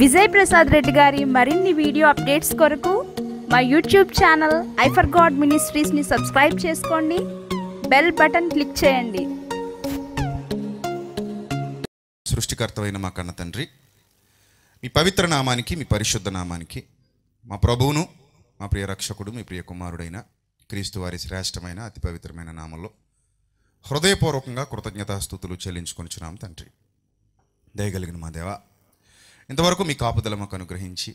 విజయ్ ప్రసాద్ రెడ్డి గారి మరిన్ని video updates కొరకు మా యూట్యూబ్ ఛానల్ ఐఫర్ గాడ్ మినిస్ట్రీస్ని సబ్స్క్రైబ్ చేసుకోండి బెల్ బటన్ క్లిక్ చేయండి సృష్టికర్తమైన మా కన్న తండ్రి మీ పవిత్ర నామానికి మీ పరిశుద్ధ నామానికి మా ప్రభువును మా ప్రియ రక్షకుడు మీ ప్రియ కుమారుడైన క్రీస్తు వారి శ్రేష్టమైన అతి పవిత్రమైన నామంలో హృదయపూర్వకంగా కృతజ్ఞతాస్థుతులు చెల్లించుకొనిచున్నాం తండ్రి దయగలిగిన మా దేవా ఇంతవరకు మీ కాపుదల మాకు అనుగ్రహించి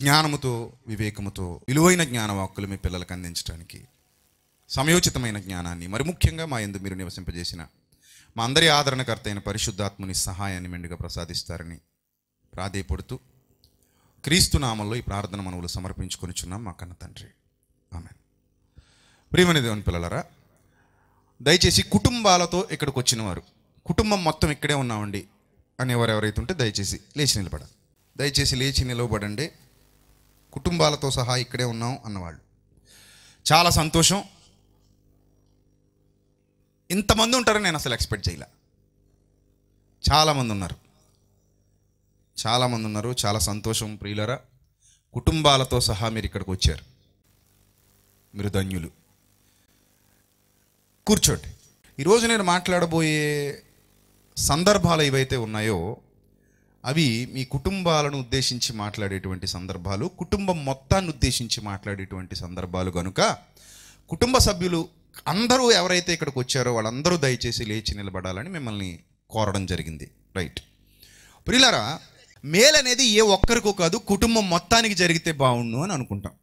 జ్ఞానముతో వివేకముతో విలువైన జ్ఞానవాక్కులు మీ పిల్లలకు అందించడానికి సమయోచితమైన జ్ఞానాన్ని మరి ముఖ్యంగా మా ఎందు మీరు నివసింపజేసిన మా అందరి ఆదరణకర్త అయిన పరిశుద్ధాత్ముని సహాయాన్ని మెండుగా ప్రసాదిస్తారని ప్రాధేయపడుతూ క్రీస్తు నామంలో ఈ ప్రార్థన మనవులు చున్నాం మా కన్న తండ్రి ఆమె ప్రియమని దేవుని పిల్లలరా దయచేసి కుటుంబాలతో ఇక్కడికి వచ్చిన వారు కుటుంబం మొత్తం ఇక్కడే ఉన్నామండి అనేవారు ఎవరైతే ఉంటే దయచేసి లేచి నిలబడాలి దయచేసి లేచి నిలవబడండి కుటుంబాలతో సహా ఇక్కడే ఉన్నాం అన్నవాళ్ళు చాలా సంతోషం ఇంతమంది ఉంటారని నేను అసలు ఎక్స్పెక్ట్ చేయలే చాలామంది ఉన్నారు చాలామంది ఉన్నారు చాలా సంతోషం ప్రియులరా కుటుంబాలతో సహా మీరు ఇక్కడికి వచ్చారు మీరు ధన్యులు కూర్చోండి ఈరోజు నేను మాట్లాడబోయే సందర్భాలు ఏవైతే ఉన్నాయో అవి మీ కుటుంబాలను ఉద్దేశించి మాట్లాడేటువంటి సందర్భాలు కుటుంబం మొత్తాన్ని ఉద్దేశించి మాట్లాడేటువంటి సందర్భాలు కనుక కుటుంబ సభ్యులు అందరూ ఎవరైతే ఇక్కడికి వచ్చారో వాళ్ళందరూ దయచేసి లేచి నిలబడాలని మిమ్మల్ని కోరడం జరిగింది రైట్ ప్రియులారా మేల్ అనేది ఏ ఒక్కరికో కాదు కుటుంబం మొత్తానికి జరిగితే బాగుండు అని అనుకుంటాం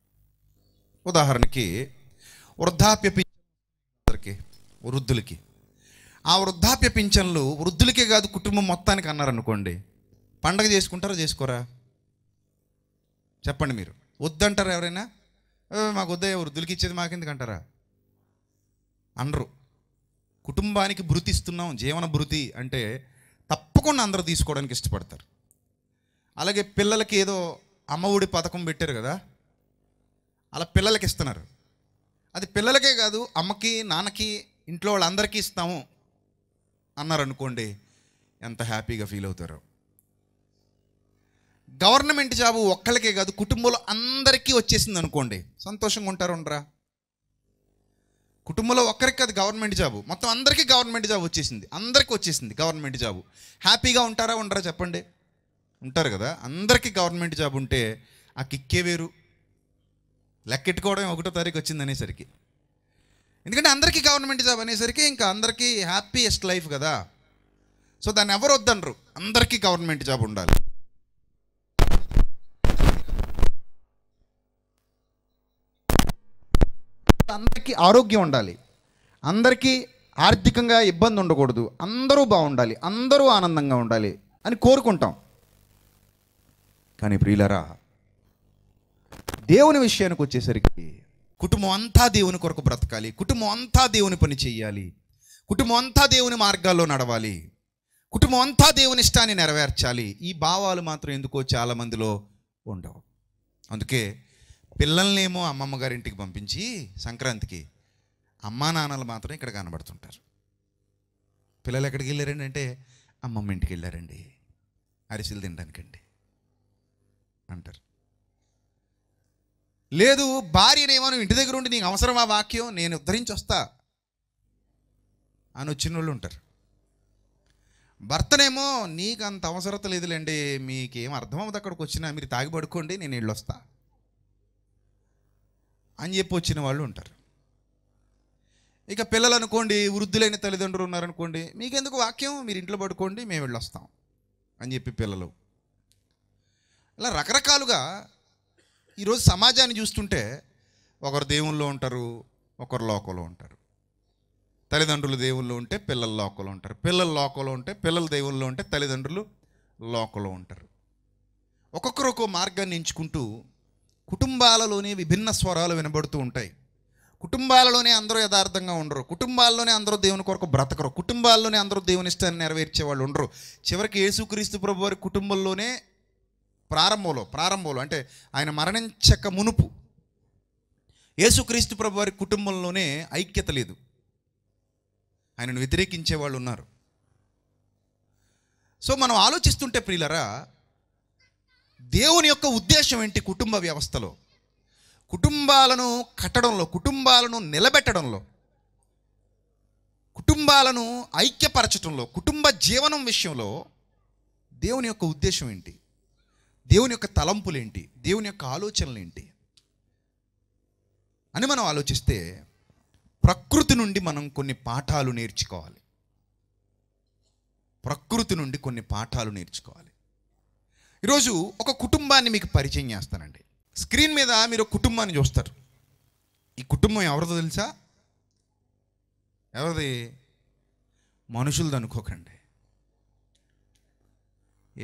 ఉదాహరణకి వృద్ధాప్య వృద్ధులకి ఆ వృద్ధాప్య పింఛన్లు వృద్ధులకే కాదు కుటుంబం మొత్తానికి అన్నారనుకోండి పండగ చేసుకుంటారా చేసుకోరా చెప్పండి మీరు వద్దంటారా ఎవరైనా మాకు వద్ద వృద్ధులకి ఇచ్చేది మాకెందుకు అంటారా అనరు కుటుంబానికి భృతి ఇస్తున్నాం జీవన భృతి అంటే తప్పకుండా అందరూ తీసుకోవడానికి ఇష్టపడతారు అలాగే పిల్లలకి ఏదో అమ్మఒడి పథకం పెట్టారు కదా అలా పిల్లలకి ఇస్తున్నారు అది పిల్లలకే కాదు అమ్మకి నాన్నకి ఇంట్లో వాళ్ళందరికీ ఇస్తాము అన్నారనుకోండి ఎంత హ్యాపీగా ఫీల్ అవుతారు గవర్నమెంట్ జాబు ఒక్కరికే కాదు కుటుంబంలో అందరికీ వచ్చేసింది అనుకోండి సంతోషంగా ఉంటారు ఉండరా కుటుంబంలో ఒక్కరికి కాదు గవర్నమెంట్ జాబు మొత్తం అందరికీ గవర్నమెంట్ జాబ్ వచ్చేసింది అందరికీ వచ్చేసింది గవర్నమెంట్ జాబు హ్యాపీగా ఉంటారా ఉండరా చెప్పండి ఉంటారు కదా అందరికీ గవర్నమెంట్ జాబ్ ఉంటే ఆ కిక్కే వేరు లెక్కెట్టుకోవడం ఒకటో తారీఖు వచ్చింది అనేసరికి ఎందుకంటే అందరికీ గవర్నమెంట్ జాబ్ అనేసరికి ఇంకా అందరికీ హ్యాపీయెస్ట్ లైఫ్ కదా సో దాన్ని ఎవరు వద్దనరు అందరికీ గవర్నమెంట్ జాబ్ ఉండాలి అందరికీ ఆరోగ్యం ఉండాలి అందరికీ ఆర్థికంగా ఇబ్బంది ఉండకూడదు అందరూ బాగుండాలి అందరూ ఆనందంగా ఉండాలి అని కోరుకుంటాం కానీ ప్రియులరా దేవుని విషయానికి వచ్చేసరికి కుటుంబం అంతా దేవుని కొరకు బ్రతకాలి కుటుంబం అంతా దేవుని పని చేయాలి కుటుంబం అంతా దేవుని మార్గాల్లో నడవాలి కుటుంబం అంతా దేవుని ఇష్టాన్ని నెరవేర్చాలి ఈ భావాలు మాత్రం ఎందుకో చాలామందిలో ఉండవు అందుకే పిల్లల్నేమో అమ్మమ్మ గారింటికి పంపించి సంక్రాంతికి అమ్మా నాన్నలు మాత్రం ఇక్కడ కనబడుతుంటారు పిల్లలు ఎక్కడికి వెళ్ళారండి అంటే అమ్మమ్మ ఇంటికి వెళ్ళారండి అరిసెలు తినడానికండి అంటారు లేదు భార్యనేమో ఇంటి దగ్గర ఉండి నీకు అవసరం ఆ వాక్యం నేను ఉద్ధరించి వస్తా అని వచ్చిన వాళ్ళు ఉంటారు భర్తనేమో నీకు అంత అవసరత లేదులేండి మీకేం అర్థం అవ్వదు అక్కడికి వచ్చినా మీరు తాగి పడుకోండి నేను వస్తా అని చెప్పి వచ్చిన వాళ్ళు ఉంటారు ఇక పిల్లలు అనుకోండి వృద్ధులైన తల్లిదండ్రులు ఉన్నారనుకోండి మీకెందుకు వాక్యం మీరు ఇంట్లో పడుకోండి మేము వెళ్ళొస్తాం అని చెప్పి పిల్లలు ఇలా రకరకాలుగా ఈరోజు సమాజాన్ని చూస్తుంటే ఒకరు దేవుల్లో ఉంటారు ఒకరు లోకంలో ఉంటారు తల్లిదండ్రులు దేవుల్లో ఉంటే పిల్లలు లోకంలో ఉంటారు పిల్లలు లోకంలో ఉంటే పిల్లలు దేవుల్లో ఉంటే తల్లిదండ్రులు లోకంలో ఉంటారు ఒక్కొక్కరు ఒక్కో మార్గాన్ని ఎంచుకుంటూ కుటుంబాలలోనే విభిన్న స్వరాలు వినబడుతూ ఉంటాయి కుటుంబాలలోనే అందరూ యథార్థంగా ఉండరు కుటుంబాల్లోనే అందరూ దేవుని కొరకు బ్రతకరు కుటుంబాల్లోనే అందరూ దేవుని ఇష్టాన్ని నెరవేర్చే వాళ్ళు ఉండరు చివరికి యేసుక్రీస్తు ప్రభు వారి కుటుంబంలోనే ప్రారంభంలో ప్రారంభంలో అంటే ఆయన మరణించక మునుపు యేసుక్రీస్తు ప్రభు వారి కుటుంబంలోనే ఐక్యత లేదు ఆయనను వ్యతిరేకించే వాళ్ళు ఉన్నారు సో మనం ఆలోచిస్తుంటే ప్రియులరా దేవుని యొక్క ఉద్దేశం ఏంటి కుటుంబ వ్యవస్థలో కుటుంబాలను కట్టడంలో కుటుంబాలను నిలబెట్టడంలో కుటుంబాలను ఐక్యపరచడంలో కుటుంబ జీవనం విషయంలో దేవుని యొక్క ఉద్దేశం ఏంటి దేవుని యొక్క తలంపులేంటి దేవుని యొక్క ఆలోచనలేంటి అని మనం ఆలోచిస్తే ప్రకృతి నుండి మనం కొన్ని పాఠాలు నేర్చుకోవాలి ప్రకృతి నుండి కొన్ని పాఠాలు నేర్చుకోవాలి ఈరోజు ఒక కుటుంబాన్ని మీకు పరిచయం చేస్తానండి స్క్రీన్ మీద మీరు కుటుంబాన్ని చూస్తారు ఈ కుటుంబం ఎవరిదో తెలుసా ఎవరిది మనుషులది అనుకోకండి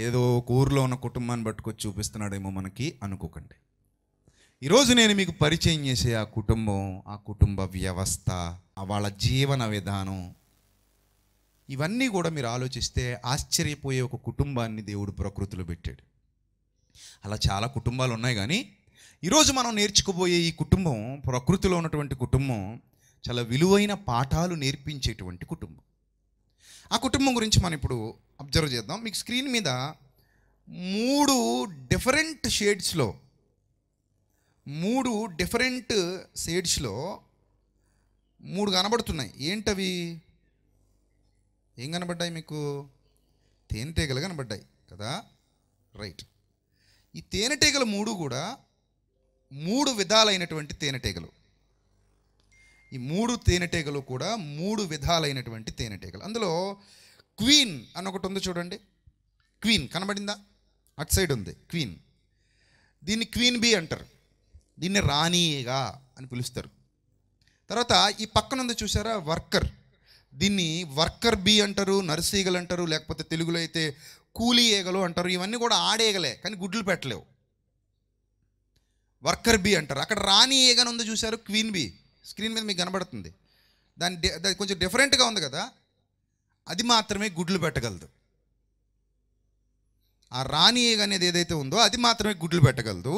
ఏదో ఊర్లో ఉన్న కుటుంబాన్ని పట్టుకొచ్చి చూపిస్తున్నాడేమో మనకి అనుకోకండి ఈరోజు నేను మీకు పరిచయం చేసే ఆ కుటుంబం ఆ కుటుంబ వ్యవస్థ వాళ్ళ జీవన విధానం ఇవన్నీ కూడా మీరు ఆలోచిస్తే ఆశ్చర్యపోయే ఒక కుటుంబాన్ని దేవుడు ప్రకృతిలో పెట్టాడు అలా చాలా కుటుంబాలు ఉన్నాయి కానీ ఈరోజు మనం నేర్చుకోబోయే ఈ కుటుంబం ప్రకృతిలో ఉన్నటువంటి కుటుంబం చాలా విలువైన పాఠాలు నేర్పించేటువంటి కుటుంబం ఆ కుటుంబం గురించి మనం ఇప్పుడు అబ్జర్వ్ చేద్దాం మీకు స్క్రీన్ మీద మూడు డిఫరెంట్ షేడ్స్లో మూడు డిఫరెంట్ షేడ్స్లో మూడు కనబడుతున్నాయి ఏంటవి ఏం కనబడ్డాయి మీకు తేనెటీగలు కనబడ్డాయి కదా రైట్ ఈ తేనెటీగలు మూడు కూడా మూడు విధాలైనటువంటి తేనెటీగలు ఈ మూడు తేనెటీగలు కూడా మూడు విధాలైనటువంటి తేనెటీగలు అందులో క్వీన్ అని ఒకటి ఉంది చూడండి క్వీన్ కనబడిందా అటు సైడ్ ఉంది క్వీన్ దీన్ని క్వీన్ బీ అంటారు దీన్ని రాణిగా అని పిలుస్తారు తర్వాత ఈ పక్కన ఉంది చూసారా వర్కర్ దీన్ని వర్కర్ బీ అంటారు నర్సీగలు అంటారు లేకపోతే తెలుగులో అయితే కూలీ ఏగలు అంటారు ఇవన్నీ కూడా ఆడేగలే కానీ గుడ్లు పెట్టలేవు వర్కర్ బీ అంటారు అక్కడ రాణి ఏగను ఉంది చూశారు క్వీన్ బీ స్క్రీన్ మీద మీకు కనబడుతుంది దాని దాని కొంచెం డిఫరెంట్గా ఉంది కదా అది మాత్రమే గుడ్లు పెట్టగలదు ఆ రాణి ఈగ అనేది ఏదైతే ఉందో అది మాత్రమే గుడ్లు పెట్టగలదు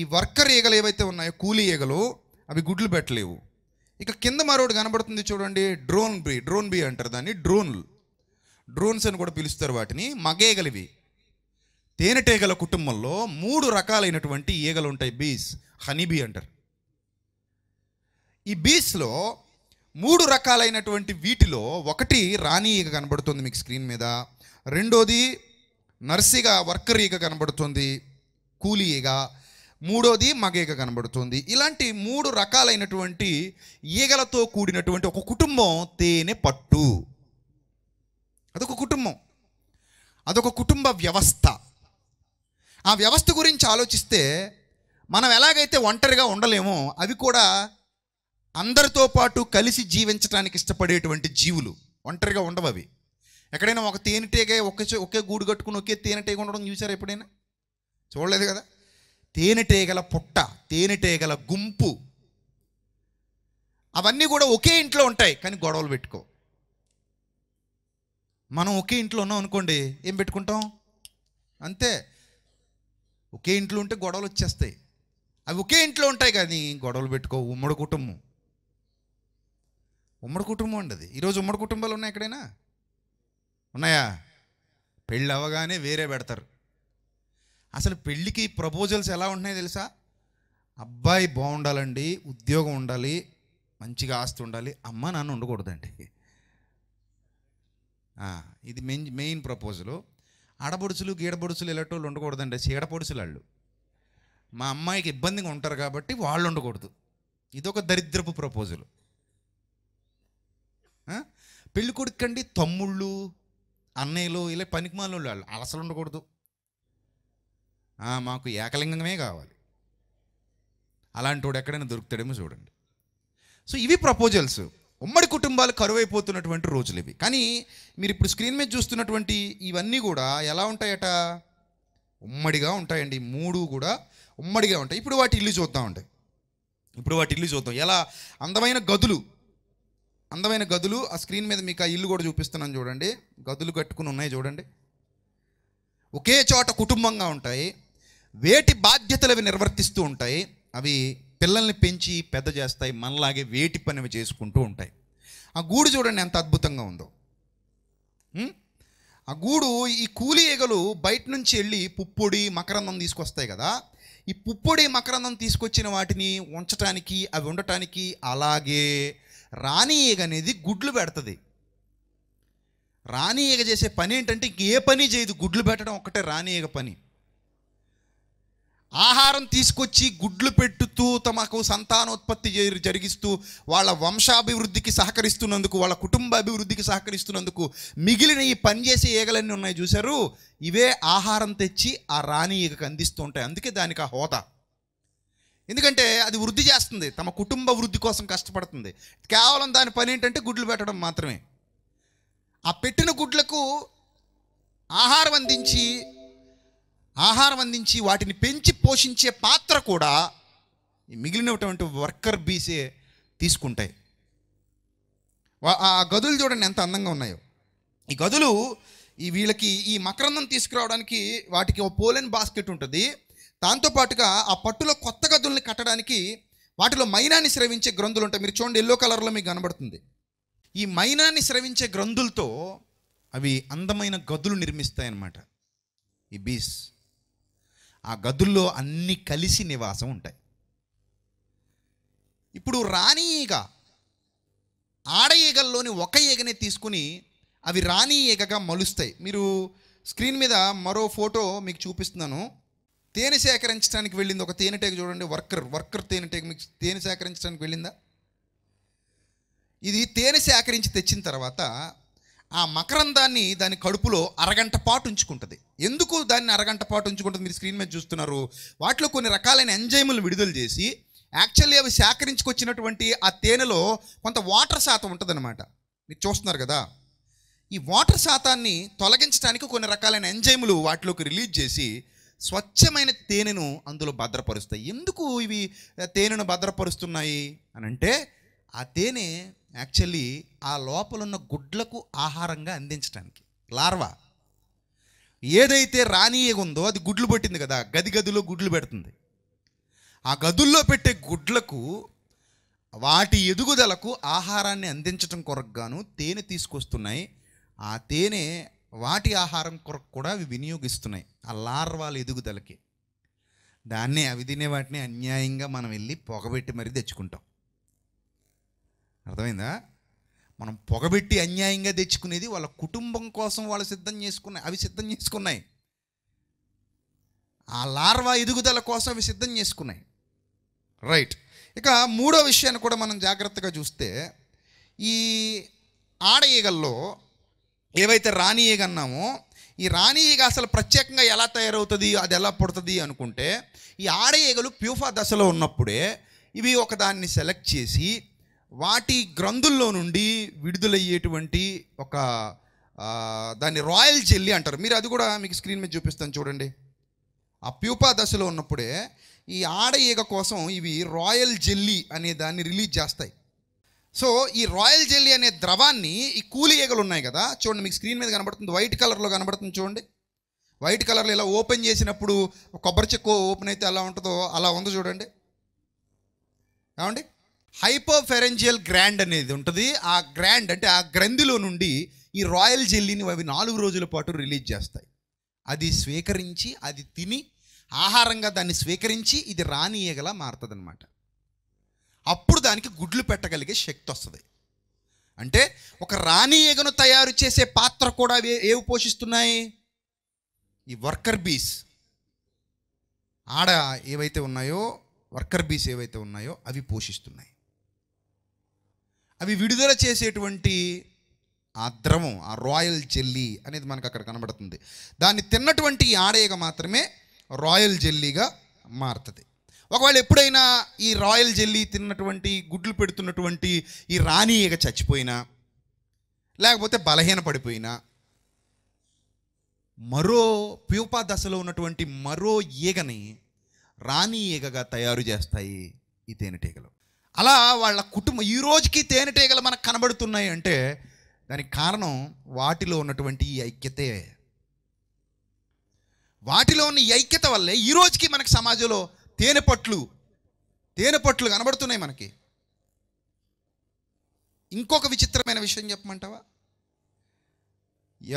ఈ వర్కర్ ఈగలు ఏవైతే ఉన్నాయో కూలీ ఈగలు అవి గుడ్లు పెట్టలేవు ఇక కింద మరోడు కనబడుతుంది చూడండి డ్రోన్ బీ డ్రోన్ బీ అంటారు దాన్ని డ్రోన్లు డ్రోన్స్ అని కూడా పిలుస్తారు వాటిని మగేగలివి తేనెటీగల కుటుంబంలో మూడు రకాలైనటువంటి ఈగలు ఉంటాయి బీస్ హనీబీ అంటారు ఈ బీస్లో మూడు రకాలైనటువంటి వీటిలో ఒకటి రాణి ఈగ కనబడుతుంది మీకు స్క్రీన్ మీద రెండోది నర్సిగా వర్కర్ ఈగ కనబడుతుంది కూలీ ఈగ మూడోది మగేగ కనబడుతుంది ఇలాంటి మూడు రకాలైనటువంటి ఈగలతో కూడినటువంటి ఒక కుటుంబం తేనె పట్టు అదొక కుటుంబం అదొక కుటుంబ వ్యవస్థ ఆ వ్యవస్థ గురించి ఆలోచిస్తే మనం ఎలాగైతే ఒంటరిగా ఉండలేమో అవి కూడా అందరితో పాటు కలిసి జీవించడానికి ఇష్టపడేటువంటి జీవులు ఒంటరిగా ఉండవు అవి ఎక్కడైనా ఒక తేనెటీగ ఒకే ఒకే గూడు కట్టుకుని ఒకే తేనెటీగ ఉండడం చూసారా ఎప్పుడైనా చూడలేదు కదా తేనెటీగల పుట్ట తేనెటీగల గుంపు అవన్నీ కూడా ఒకే ఇంట్లో ఉంటాయి కానీ గొడవలు పెట్టుకో మనం ఒకే ఇంట్లో ఉన్నాం అనుకోండి ఏం పెట్టుకుంటాం అంతే ఒకే ఇంట్లో ఉంటే గొడవలు వచ్చేస్తాయి అవి ఒకే ఇంట్లో ఉంటాయి కానీ గొడవలు పెట్టుకో ఉమ్మడి కుటుంబం ఉమ్మడి కుటుంబం అండి అది ఈరోజు ఉమ్మడి కుటుంబాలు ఉన్నాయి ఎక్కడైనా ఉన్నాయా పెళ్ళి అవ్వగానే వేరే పెడతారు అసలు పెళ్ళికి ప్రపోజల్స్ ఎలా ఉంటున్నాయి తెలుసా అబ్బాయి బాగుండాలండి ఉద్యోగం ఉండాలి మంచిగా ఆస్తి ఉండాలి అమ్మ నాన్న ఉండకూడదండి ఇది మెయిన్ మెయిన్ ప్రపోజలు ఆడపడుచులు గీడపొడుచులు ఇలాంటి ఉండకూడదండి చీడపడుచులు వాళ్ళు మా అమ్మాయికి ఇబ్బందిగా ఉంటారు కాబట్టి వాళ్ళు ఉండకూడదు ఇదొక దరిద్రపు ప్రపోజలు పెళ్లి కొడుకండి తమ్ముళ్ళు అన్నయ్యలు ఇలా పనికిమాలు వాళ్ళు అలసలు ఉండకూడదు మాకు ఏకలింగమే కావాలి అలాంటి వాడు ఎక్కడైనా దొరుకుతాడేమో చూడండి సో ఇవి ప్రపోజల్స్ ఉమ్మడి కుటుంబాలు కరువైపోతున్నటువంటి రోజులు ఇవి కానీ మీరు ఇప్పుడు స్క్రీన్ మీద చూస్తున్నటువంటి ఇవన్నీ కూడా ఎలా ఉంటాయట ఉమ్మడిగా ఉంటాయండి మూడు కూడా ఉమ్మడిగా ఉంటాయి ఇప్పుడు వాటి ఇల్లు చూద్దామండి ఇప్పుడు వాటి ఇల్లు చూద్దాం ఎలా అందమైన గదులు అందమైన గదులు ఆ స్క్రీన్ మీద మీకు ఆ ఇల్లు కూడా చూపిస్తున్నాను చూడండి గదులు కట్టుకుని ఉన్నాయి చూడండి ఒకే చోట కుటుంబంగా ఉంటాయి వేటి బాధ్యతలు అవి నిర్వర్తిస్తూ ఉంటాయి అవి పిల్లల్ని పెంచి పెద్ద చేస్తాయి మనలాగే వేటి పని అవి చేసుకుంటూ ఉంటాయి ఆ గూడు చూడండి ఎంత అద్భుతంగా ఉందో ఆ గూడు ఈ కూలి ఈగలు బయట నుంచి వెళ్ళి పుప్పొడి మకరందం తీసుకొస్తాయి కదా ఈ పుప్పొడి మకరందం తీసుకొచ్చిన వాటిని ఉంచటానికి అవి ఉండటానికి అలాగే రాణి ఈగ అనేది గుడ్లు పెడుతుంది రాణి ఈగ చేసే పని ఏంటంటే ఇంక ఏ పని చేయదు గుడ్లు పెట్టడం ఒక్కటే రాణి ఈగ పని ఆహారం తీసుకొచ్చి గుడ్లు పెట్టుతూ తమకు సంతానోత్పత్తి జరిగిస్తూ వాళ్ళ వంశాభివృద్ధికి సహకరిస్తున్నందుకు వాళ్ళ కుటుంబ అభివృద్ధికి సహకరిస్తున్నందుకు మిగిలిన ఈ పనిచేసే ఈగలన్నీ ఉన్నాయి చూశారు ఇవే ఆహారం తెచ్చి ఆ రాణి ఈగకు అందిస్తూ ఉంటాయి అందుకే దానికి ఆ హోదా ఎందుకంటే అది వృద్ధి చేస్తుంది తమ కుటుంబ వృద్ధి కోసం కష్టపడుతుంది కేవలం దాని పని ఏంటంటే గుడ్లు పెట్టడం మాత్రమే ఆ పెట్టిన గుడ్లకు ఆహారం అందించి ఆహారం అందించి వాటిని పెంచి పోషించే పాత్ర కూడా మిగిలినటువంటి వర్కర్ బీసే తీసుకుంటాయి ఆ గదులు చూడండి ఎంత అందంగా ఉన్నాయో ఈ గదులు ఈ వీళ్ళకి ఈ మకరందం తీసుకురావడానికి వాటికి ఓ పోలెన్ బాస్కెట్ ఉంటుంది దాంతో పాటుగా ఆ పట్టులో కొత్త గదుల్ని కట్టడానికి వాటిలో మైనాన్ని స్రవించే గ్రంథులు ఉంటాయి మీరు చూడండి ఎల్లో కలర్లో మీకు కనబడుతుంది ఈ మైనాన్ని స్రవించే గ్రంథులతో అవి అందమైన గదులు నిర్మిస్తాయన్నమాట ఈ బీస్ ఆ గదుల్లో అన్నీ కలిసి నివాసం ఉంటాయి ఇప్పుడు రాణి ఈగ ఆడ ఈగల్లోని ఒక ఈగనే తీసుకుని అవి రాణి ఈగగా మలుస్తాయి మీరు స్క్రీన్ మీద మరో ఫోటో మీకు చూపిస్తున్నాను తేనె సేకరించడానికి వెళ్ళింది ఒక తేనెటేక చూడండి వర్కర్ వర్కర్ తేనెటేక మీకు తేనె సేకరించడానికి వెళ్ళిందా ఇది తేనె సేకరించి తెచ్చిన తర్వాత ఆ మకరందాన్ని దాని కడుపులో అరగంట పాటు ఉంచుకుంటుంది ఎందుకు దాన్ని అరగంట పాటు ఉంచుకుంటుంది మీరు స్క్రీన్ మీద చూస్తున్నారు వాటిలో కొన్ని రకాలైన ఎంజైములు విడుదల చేసి యాక్చువల్లీ అవి సేకరించుకొచ్చినటువంటి ఆ తేనెలో కొంత వాటర్ శాతం ఉంటుందన్నమాట మీరు చూస్తున్నారు కదా ఈ వాటర్ శాతాన్ని తొలగించడానికి కొన్ని రకాలైన ఎంజైములు వాటిలోకి రిలీజ్ చేసి స్వచ్ఛమైన తేనెను అందులో భద్రపరుస్తాయి ఎందుకు ఇవి తేనెను భద్రపరుస్తున్నాయి అని అంటే ఆ తేనె యాక్చువల్లీ ఆ లోపలున్న గుడ్లకు ఆహారంగా అందించడానికి లార్వా ఏదైతే ఉందో అది గుడ్లు పెట్టింది కదా గది గదిలో గుడ్లు పెడుతుంది ఆ గదుల్లో పెట్టే గుడ్లకు వాటి ఎదుగుదలకు ఆహారాన్ని అందించటం కొరకు గాను తేనె తీసుకొస్తున్నాయి ఆ తేనె వాటి ఆహారం కొరకు కూడా అవి వినియోగిస్తున్నాయి ఆ లార్వాలు ఎదుగుదలకి దాన్ని అవి తినే వాటిని అన్యాయంగా మనం వెళ్ళి పొగబెట్టి మరీ తెచ్చుకుంటాం అర్థమైందా మనం పొగబెట్టి అన్యాయంగా తెచ్చుకునేది వాళ్ళ కుటుంబం కోసం వాళ్ళు సిద్ధం చేసుకున్నాయి అవి సిద్ధం చేసుకున్నాయి ఆ లార్వా ఎదుగుదల కోసం అవి సిద్ధం చేసుకున్నాయి రైట్ ఇక మూడో విషయాన్ని కూడా మనం జాగ్రత్తగా చూస్తే ఈ ఆడ ఈగల్లో ఏవైతే రాణి ఈగ అన్నామో ఈ రాణి ఈగ అసలు ప్రత్యేకంగా ఎలా తయారవుతుంది అది ఎలా పుడుతుంది అనుకుంటే ఈ ఆడ ఈగలు ప్యూఫా దశలో ఉన్నప్పుడే ఇవి ఒకదాన్ని సెలెక్ట్ చేసి వాటి గ్రంథుల్లో నుండి విడుదలయ్యేటువంటి ఒక దాన్ని రాయల్ జెల్లీ అంటారు మీరు అది కూడా మీకు స్క్రీన్ మీద చూపిస్తాను చూడండి ఆ ప్యూపా దశలో ఉన్నప్పుడే ఈ ఆడ ఈగ కోసం ఇవి రాయల్ జెల్లీ అనే దాన్ని రిలీజ్ చేస్తాయి సో ఈ రాయల్ జెల్లీ అనే ద్రవాన్ని ఈ కూలి ఈగలు ఉన్నాయి కదా చూడండి మీకు స్క్రీన్ మీద కనబడుతుంది వైట్ కలర్లో కనబడుతుంది చూడండి వైట్ కలర్లో ఇలా ఓపెన్ చేసినప్పుడు కొబ్బరి చెక్కు ఓపెన్ అయితే ఎలా ఉంటుందో అలా ఉంది చూడండి ఏమండి హైపోఫెరెంజియల్ గ్రాండ్ అనేది ఉంటుంది ఆ గ్రాండ్ అంటే ఆ గ్రంథిలో నుండి ఈ రాయల్ జెల్లీని అవి నాలుగు రోజుల పాటు రిలీజ్ చేస్తాయి అది స్వీకరించి అది తిని ఆహారంగా దాన్ని స్వీకరించి ఇది రాని ఈగలా మారుతుంది అప్పుడు దానికి గుడ్లు పెట్టగలిగే శక్తి వస్తుంది అంటే ఒక రాణి ఏగను తయారు చేసే పాత్ర కూడా ఏవి పోషిస్తున్నాయి ఈ వర్కర్ బీస్ ఆడ ఏవైతే ఉన్నాయో వర్కర్ బీస్ ఏవైతే ఉన్నాయో అవి పోషిస్తున్నాయి అవి విడుదల చేసేటువంటి ఆ ద్రవం ఆ రాయల్ జెల్లీ అనేది మనకు అక్కడ కనబడుతుంది దాన్ని తిన్నటువంటి ఈగ మాత్రమే రాయల్ జెల్లీగా మారుతుంది ఒకవేళ ఎప్పుడైనా ఈ రాయల్ జెల్లీ తిన్నటువంటి గుడ్లు పెడుతున్నటువంటి ఈ రాణి ఇక చచ్చిపోయినా లేకపోతే బలహీన పడిపోయినా మరో ప్యూపా దశలో ఉన్నటువంటి మరో ఈగని రాణి ఈగగా తయారు చేస్తాయి ఈ తేనెటీగలు అలా వాళ్ళ కుటుంబం ఈ రోజుకి తేనెటీగలు మనకు కనబడుతున్నాయి అంటే దానికి కారణం వాటిలో ఉన్నటువంటి ఈ ఐక్యతే వాటిలో ఉన్న ఈ ఐక్యత వల్లే ఈ రోజుకి మనకు సమాజంలో తేనె పట్లు తేనె పట్లు కనబడుతున్నాయి మనకి ఇంకొక విచిత్రమైన విషయం చెప్పమంటావా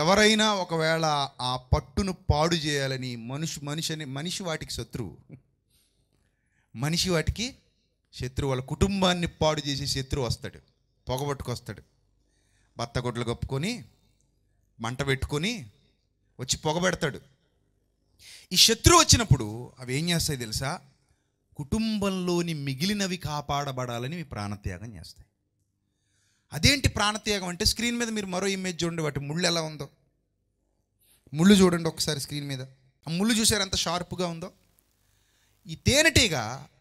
ఎవరైనా ఒకవేళ ఆ పట్టును పాడు చేయాలని మనిషి మనిషిని మనిషి వాటికి శత్రువు మనిషి వాటికి శత్రువు వాళ్ళ కుటుంబాన్ని పాడు చేసి శత్రువు వస్తాడు పొగబట్టుకొస్తాడు బత్తగొడ్లు కప్పుకొని మంట పెట్టుకొని వచ్చి పొగబెడతాడు ఈ శత్రువు వచ్చినప్పుడు అవి ఏం చేస్తాయి తెలుసా కుటుంబంలోని మిగిలినవి కాపాడబడాలని మీ ప్రాణత్యాగం చేస్తాయి అదేంటి ప్రాణత్యాగం అంటే స్క్రీన్ మీద మీరు మరో ఇమేజ్ చూడండి వాటి ముళ్ళు ఎలా ఉందో ముళ్ళు చూడండి ఒకసారి స్క్రీన్ మీద ఆ ముళ్ళు చూసారు ఎంత షార్ప్గా ఉందో ఈ తేనెటీగ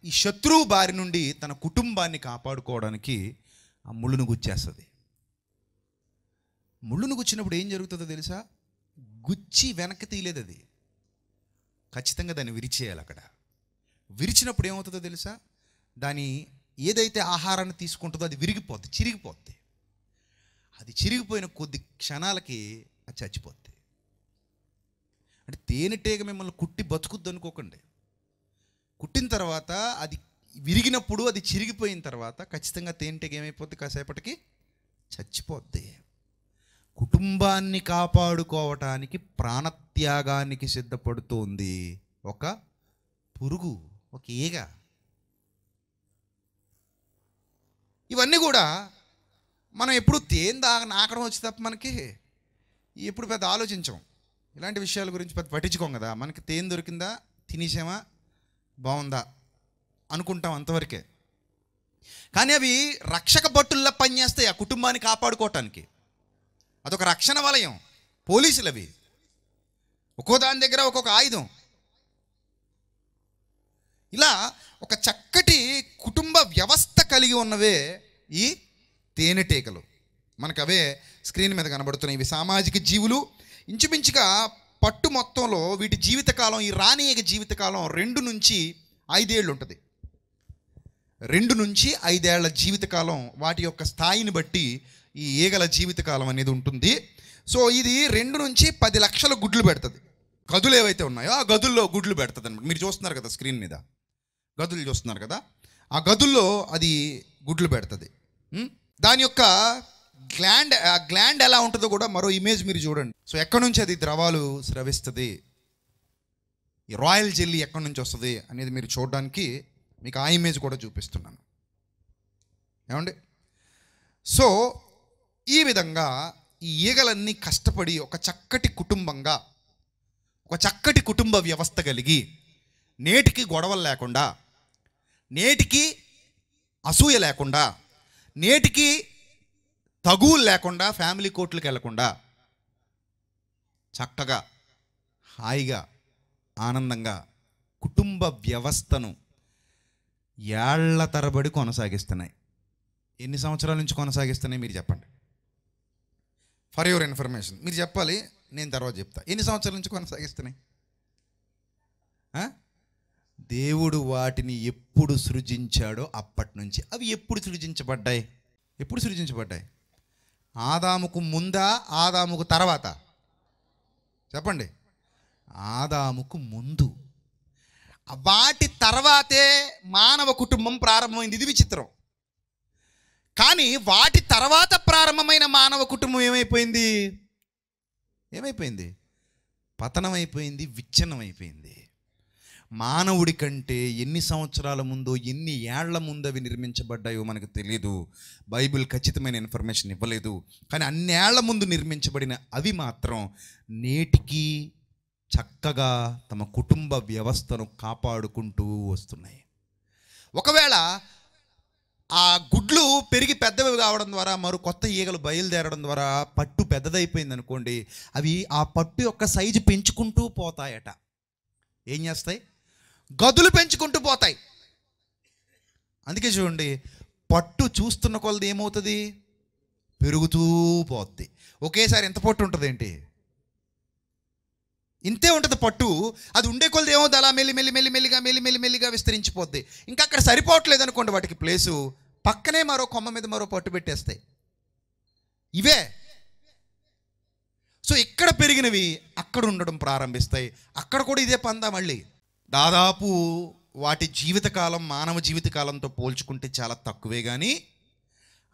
ఈ శత్రువు బారి నుండి తన కుటుంబాన్ని కాపాడుకోవడానికి ఆ ముళ్ళును గుచ్చేస్తుంది ముళ్ళును గుచ్చినప్పుడు ఏం జరుగుతుందో తెలుసా గుచ్చి వెనక్కి తీయలేదు అది ఖచ్చితంగా దాన్ని విరిచేయాలి అక్కడ విరిచినప్పుడు ఏమవుతుందో తెలుసా దాని ఏదైతే ఆహారాన్ని తీసుకుంటుందో అది విరిగిపోద్ది చిరిగిపోద్ది అది చిరిగిపోయిన కొద్ది క్షణాలకి అది చచ్చిపోద్ది అంటే తేనెటీగ మిమ్మల్ని కుట్టి బతుకుద్ది అనుకోకండి కుట్టిన తర్వాత అది విరిగినప్పుడు అది చిరిగిపోయిన తర్వాత ఖచ్చితంగా తేనెటీగ ఏమైపోద్ది కాసేపటికి చచ్చిపోద్ది కుటుంబాన్ని కాపాడుకోవటానికి ప్రాణత్యాగానికి సిద్ధపడుతోంది ఒక పురుగు ఒక ఈగ ఇవన్నీ కూడా మనం ఎప్పుడు తేన్ దా నాకడం వచ్చి తప్ప మనకి ఎప్పుడు పెద్ద ఆలోచించం ఇలాంటి విషయాల గురించి పెద్ద పట్టించుకోం కదా మనకి తేన్ దొరికిందా తినేసామా బాగుందా అనుకుంటాం అంతవరకే కానీ అవి రక్షక భట్టుల్లా పనిచేస్తాయి ఆ కుటుంబాన్ని కాపాడుకోవటానికి అదొక రక్షణ వలయం పోలీసులు అవి ఒక్కో దాని దగ్గర ఒక్కొక్క ఆయుధం ఇలా ఒక చక్కటి కుటుంబ వ్యవస్థ కలిగి ఉన్నవే ఈ తేనెటీగలు మనకు అవే స్క్రీన్ మీద కనబడుతున్నాయి ఇవి సామాజిక జీవులు ఇంచుమించుగా పట్టు మొత్తంలో వీటి జీవితకాలం ఈ రానీయక జీవితకాలం రెండు నుంచి ఐదేళ్ళు ఉంటుంది రెండు నుంచి ఐదేళ్ల జీవితకాలం వాటి యొక్క స్థాయిని బట్టి ఈ ఈగల జీవితకాలం అనేది ఉంటుంది సో ఇది రెండు నుంచి పది లక్షల గుడ్లు పెడుతుంది గదులు ఏవైతే ఉన్నాయో ఆ గదుల్లో గుడ్లు పెడుతుంది అనమాట మీరు చూస్తున్నారు కదా స్క్రీన్ మీద గదులు చూస్తున్నారు కదా ఆ గదుల్లో అది గుడ్లు పెడుతుంది దాని యొక్క గ్లాండ్ ఆ గ్లాండ్ ఎలా ఉంటుందో కూడా మరో ఇమేజ్ మీరు చూడండి సో ఎక్కడి నుంచి అది ద్రవాలు స్రవిస్తుంది ఈ రాయల్ జెల్లీ ఎక్కడి నుంచి వస్తుంది అనేది మీరు చూడడానికి మీకు ఆ ఇమేజ్ కూడా చూపిస్తున్నాను ఏమండి సో ఈ విధంగా ఈ ఈగలన్నీ కష్టపడి ఒక చక్కటి కుటుంబంగా ఒక చక్కటి కుటుంబ వ్యవస్థ కలిగి నేటికి గొడవలు లేకుండా నేటికి అసూయ లేకుండా నేటికి తగువులు లేకుండా ఫ్యామిలీ కోర్టులకు వెళ్లకుండా చక్కగా హాయిగా ఆనందంగా కుటుంబ వ్యవస్థను ఏళ్ల తరబడి కొనసాగిస్తున్నాయి ఎన్ని సంవత్సరాల నుంచి కొనసాగిస్తున్నాయి మీరు చెప్పండి ఫర్ యువర్ ఇన్ఫర్మేషన్ మీరు చెప్పాలి నేను తర్వాత చెప్తా ఎన్ని సంవత్సరాల నుంచి కొనసాగిస్తున్నాయి దేవుడు వాటిని ఎప్పుడు సృజించాడో అప్పటి నుంచి అవి ఎప్పుడు సృజించబడ్డాయి ఎప్పుడు సృజించబడ్డాయి ఆదాముకు ముందా ఆదాముకు తర్వాత చెప్పండి ఆదాముకు ముందు వాటి తర్వాతే మానవ కుటుంబం ప్రారంభమైంది ఇది విచిత్రం కానీ వాటి తర్వాత ప్రారంభమైన మానవ కుటుంబం ఏమైపోయింది ఏమైపోయింది పతనమైపోయింది విచ్ఛిన్నమైపోయింది విచ్ఛిన్నం అయిపోయింది మానవుడి కంటే ఎన్ని సంవత్సరాల ముందో ఎన్ని ఏళ్ల ముందో అవి నిర్మించబడ్డాయో మనకు తెలియదు బైబిల్ ఖచ్చితమైన ఇన్ఫర్మేషన్ ఇవ్వలేదు కానీ అన్ని ఏళ్ల ముందు నిర్మించబడిన అవి మాత్రం నేటికి చక్కగా తమ కుటుంబ వ్యవస్థను కాపాడుకుంటూ వస్తున్నాయి ఒకవేళ ఆ గుడ్లు పెరిగి పెద్దవి కావడం ద్వారా మరో కొత్త ఈగలు బయలుదేరడం ద్వారా పట్టు పెద్దదైపోయింది అనుకోండి అవి ఆ పట్టు యొక్క సైజు పెంచుకుంటూ పోతాయట ఏం చేస్తాయి గదులు పెంచుకుంటూ పోతాయి అందుకే చూడండి పట్టు చూస్తున్న కొలది ఏమవుతుంది పెరుగుతూ పోద్ది ఒకేసారి ఎంత పట్టు ఉంటుంది ఏంటి ఇంతే ఉంటుంది పట్టు అది ఉండే కొలది ఏమవుతుంది అలా మెల్లి మెల్లి మెల్లి మెల్లిగా మెల్లి మెల్లి మెల్లిగా విస్తరించిపోద్ది ఇంకా అక్కడ సరిపోవట్లేదు అనుకోండి వాటికి ప్లేసు పక్కనే మరో కొమ్మ మీద మరో పట్టు పెట్టేస్తాయి ఇవే సో ఇక్కడ పెరిగినవి అక్కడ ఉండడం ప్రారంభిస్తాయి అక్కడ కూడా ఇదే పందా మళ్ళీ దాదాపు వాటి జీవితకాలం మానవ జీవితకాలంతో పోల్చుకుంటే చాలా తక్కువే కానీ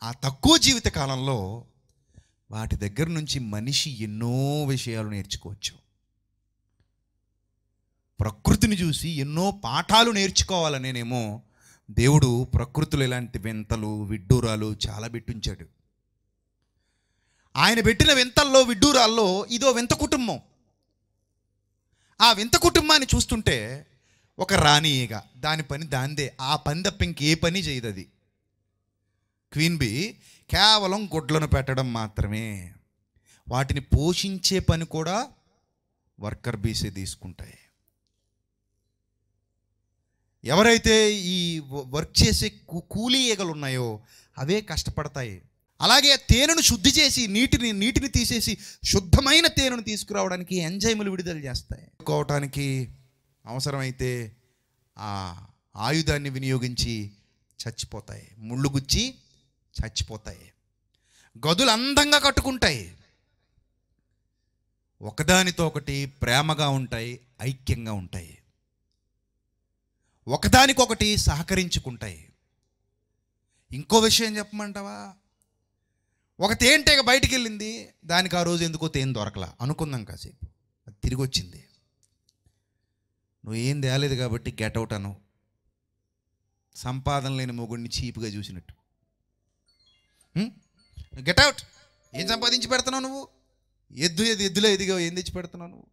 ఆ తక్కువ జీవితకాలంలో వాటి దగ్గర నుంచి మనిషి ఎన్నో విషయాలు నేర్చుకోవచ్చు ప్రకృతిని చూసి ఎన్నో పాఠాలు నేనేమో దేవుడు ప్రకృతిలో ఇలాంటి వింతలు విడ్డూరాలు చాలా పెట్టించాడు ఆయన పెట్టిన వింతల్లో విడ్డూరాల్లో ఇదో వింత కుటుంబం ఆ వింత కుటుంబాన్ని చూస్తుంటే ఒక రాణి ఈగ దాని పని దాందే ఆ పని తప్ప ఇంకే పని చేయదు అది క్వీన్ బీ కేవలం గుడ్లను పెట్టడం మాత్రమే వాటిని పోషించే పని కూడా వర్కర్ బీసే తీసుకుంటాయి ఎవరైతే ఈ వర్క్ చేసే కూలీ ఈగలు ఉన్నాయో అవే కష్టపడతాయి అలాగే తేనెను శుద్ధి చేసి నీటిని నీటిని తీసేసి శుద్ధమైన తేనెను తీసుకురావడానికి ఎంజైములు విడుదల చేస్తాయి కోవటానికి అవసరమైతే ఆ ఆయుధాన్ని వినియోగించి చచ్చిపోతాయి ముళ్ళు గుచ్చి చచ్చిపోతాయి గదులు అందంగా కట్టుకుంటాయి ఒకదానితో ఒకటి ప్రేమగా ఉంటాయి ఐక్యంగా ఉంటాయి ఒకదానికొకటి సహకరించుకుంటాయి ఇంకో విషయం చెప్పమంటావా ఒక తేంటే బయటికి వెళ్ళింది దానికి ఆ రోజు ఎందుకో తేనె దొరకలా అనుకుందాం కాసేపు అది తిరిగి వచ్చింది నువ్వు ఏం తేలేదు కాబట్టి గెట్ అవుట్ అను సంపాదన లేని మొగుడిని చీప్గా చూసినట్టు గెటౌట్ ఏం సంపాదించి పెడుతున్నావు నువ్వు ఎద్దు ఎది ఎద్దులో ఎదిగా ఏం తెచ్చి పెడుతున్నావు నువ్వు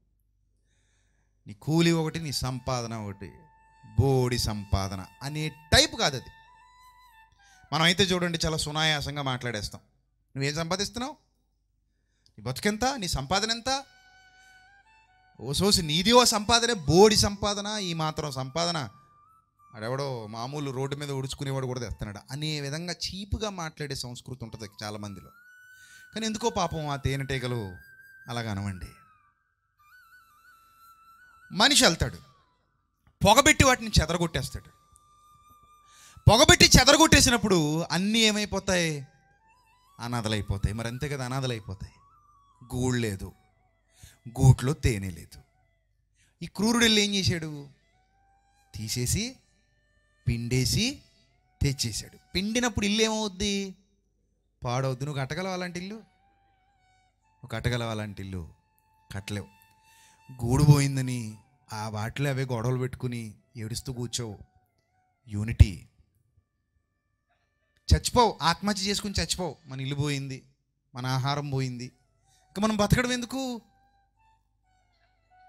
నీ కూలి ఒకటి నీ సంపాదన ఒకటి బోడి సంపాదన అనే టైప్ కాదు అది మనం అయితే చూడండి చాలా సునాయాసంగా మాట్లాడేస్తాం నువ్వేం సంపాదిస్తున్నావు నీ బతుకెంత నీ సంపాదన ఎంత ఓసోసి నీది ఓ సంపాదనే బోడి సంపాదన ఈ మాత్రం సంపాదన అడెవడో మామూలు రోడ్డు మీద ఉడుచుకునేవాడు కూడా తెస్తున్నాడు అనే విధంగా చీపుగా మాట్లాడే సంస్కృతి ఉంటుంది చాలామందిలో కానీ ఎందుకో పాపం ఆ తేనెటీగలు అలాగనవండి మనిషి వెళ్తాడు పొగబెట్టి వాటిని చెదరగొట్టేస్తాడు పొగబెట్టి చెదరగొట్టేసినప్పుడు అన్నీ ఏమైపోతాయి అనాథలైపోతాయి మరి అంతే కదా అనాథలైపోతాయి గూడు లేదు గూట్లో తేనె లేదు ఈ క్రూరుడు వెళ్ళి ఏం చేశాడు తీసేసి పిండేసి తెచ్చేసాడు పిండినప్పుడు ఇల్లు ఏమవుద్ది పాడవద్దు నువ్వు కట్టగలవు ఇల్లు నువ్వు కట్టగలవు ఇల్లు కట్టలేవు గూడు పోయిందని ఆ వాటిలో అవే గొడవలు పెట్టుకుని ఏడుస్తూ కూర్చోవు యూనిటీ చచ్చిపోవు ఆత్మహత్య చేసుకుని చచ్చిపోవు మన ఇల్లు పోయింది మన ఆహారం పోయింది ఇంకా మనం బతకడం ఎందుకు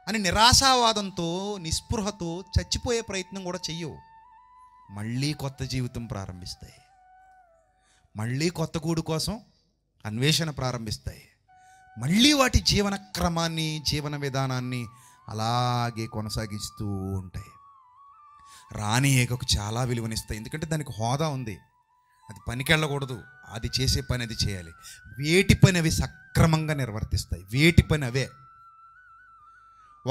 అని నిరాశావాదంతో నిస్పృహతో చచ్చిపోయే ప్రయత్నం కూడా చెయ్యవు మళ్ళీ కొత్త జీవితం ప్రారంభిస్తాయి మళ్ళీ కొత్త కూడు కోసం అన్వేషణ ప్రారంభిస్తాయి మళ్ళీ వాటి జీవన క్రమాన్ని జీవన విధానాన్ని అలాగే కొనసాగిస్తూ ఉంటాయి రాని ఏకకు చాలా విలువనిస్తాయి ఎందుకంటే దానికి హోదా ఉంది అది పనికి వెళ్ళకూడదు అది చేసే పని అది చేయాలి వేటి పని అవి సక్రమంగా నిర్వర్తిస్తాయి వేటి పని అవే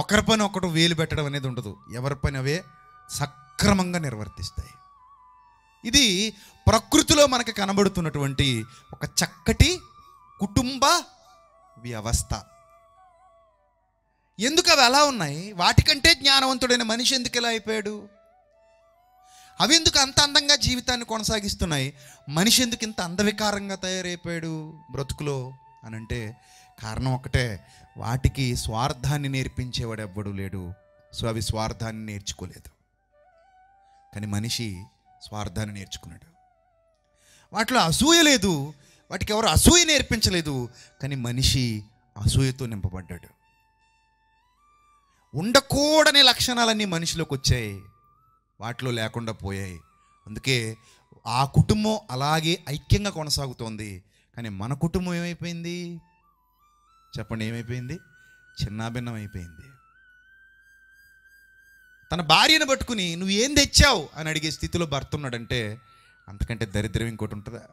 ఒకరి పని ఒకటి వేలు పెట్టడం అనేది ఉండదు ఎవరి పని అవే సక్రమంగా నిర్వర్తిస్తాయి ఇది ప్రకృతిలో మనకి కనబడుతున్నటువంటి ఒక చక్కటి కుటుంబ వ్యవస్థ ఎందుకు అవి అలా ఉన్నాయి వాటికంటే జ్ఞానవంతుడైన మనిషి ఎందుకు ఇలా అయిపోయాడు అవి ఎందుకు అంత అందంగా జీవితాన్ని కొనసాగిస్తున్నాయి మనిషి ఎందుకు ఇంత అందవికారంగా తయారైపోయాడు బ్రతుకులో అని అంటే కారణం ఒకటే వాటికి స్వార్థాన్ని నేర్పించేవాడు ఎవ్వడూ లేడు సో అవి స్వార్థాన్ని నేర్చుకోలేదు కానీ మనిషి స్వార్థాన్ని నేర్చుకున్నాడు వాటిలో అసూయ లేదు వాటికి ఎవరు అసూయ నేర్పించలేదు కానీ మనిషి అసూయతో నింపబడ్డాడు ఉండకూడని లక్షణాలన్నీ మనిషిలోకి వచ్చాయి వాటిలో లేకుండా పోయాయి అందుకే ఆ కుటుంబం అలాగే ఐక్యంగా కొనసాగుతోంది కానీ మన కుటుంబం ఏమైపోయింది చెప్పండి ఏమైపోయింది చిన్నాభిన్నం అయిపోయింది తన భార్యను పట్టుకుని నువ్వు ఏం తెచ్చావు అని అడిగే స్థితిలో భర్త ఉన్నాడంటే అంతకంటే దరిద్రం ఇంకోటి ఉంటుందా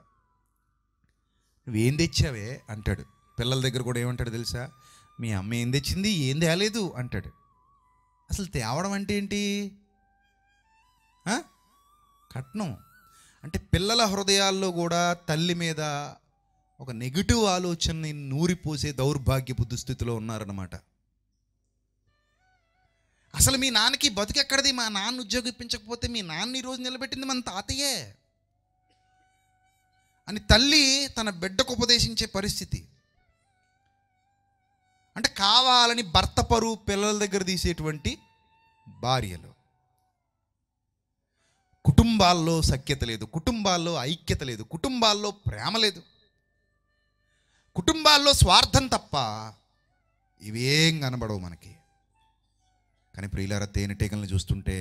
నువ్వేం తెచ్చావే అంటాడు పిల్లల దగ్గర కూడా ఏమంటాడు తెలుసా మీ అమ్మ ఏం తెచ్చింది ఏం తేలేదు అంటాడు అసలు తేవడం అంటే ఏంటి కట్నం అంటే పిల్లల హృదయాల్లో కూడా తల్లి మీద ఒక నెగిటివ్ ఆలోచనని నూరిపోసే దౌర్భాగ్యపు దుస్థితిలో ఉన్నారన్నమాట అసలు మీ నాన్నకి బతుకెక్కడది మా నాన్న ఇప్పించకపోతే మీ నాన్న ఈరోజు నిలబెట్టింది మన తాతయ్యే అని తల్లి తన బిడ్డకు ఉపదేశించే పరిస్థితి అంటే కావాలని భర్త పరువు పిల్లల దగ్గర తీసేటువంటి భార్యలు కుటుంబాల్లో సఖ్యత లేదు కుటుంబాల్లో ఐక్యత లేదు కుటుంబాల్లో ప్రేమ లేదు కుటుంబాల్లో స్వార్థం తప్ప ఇవేం కనబడవు మనకి కానీ ప్రియులార తేనెటీగలను చూస్తుంటే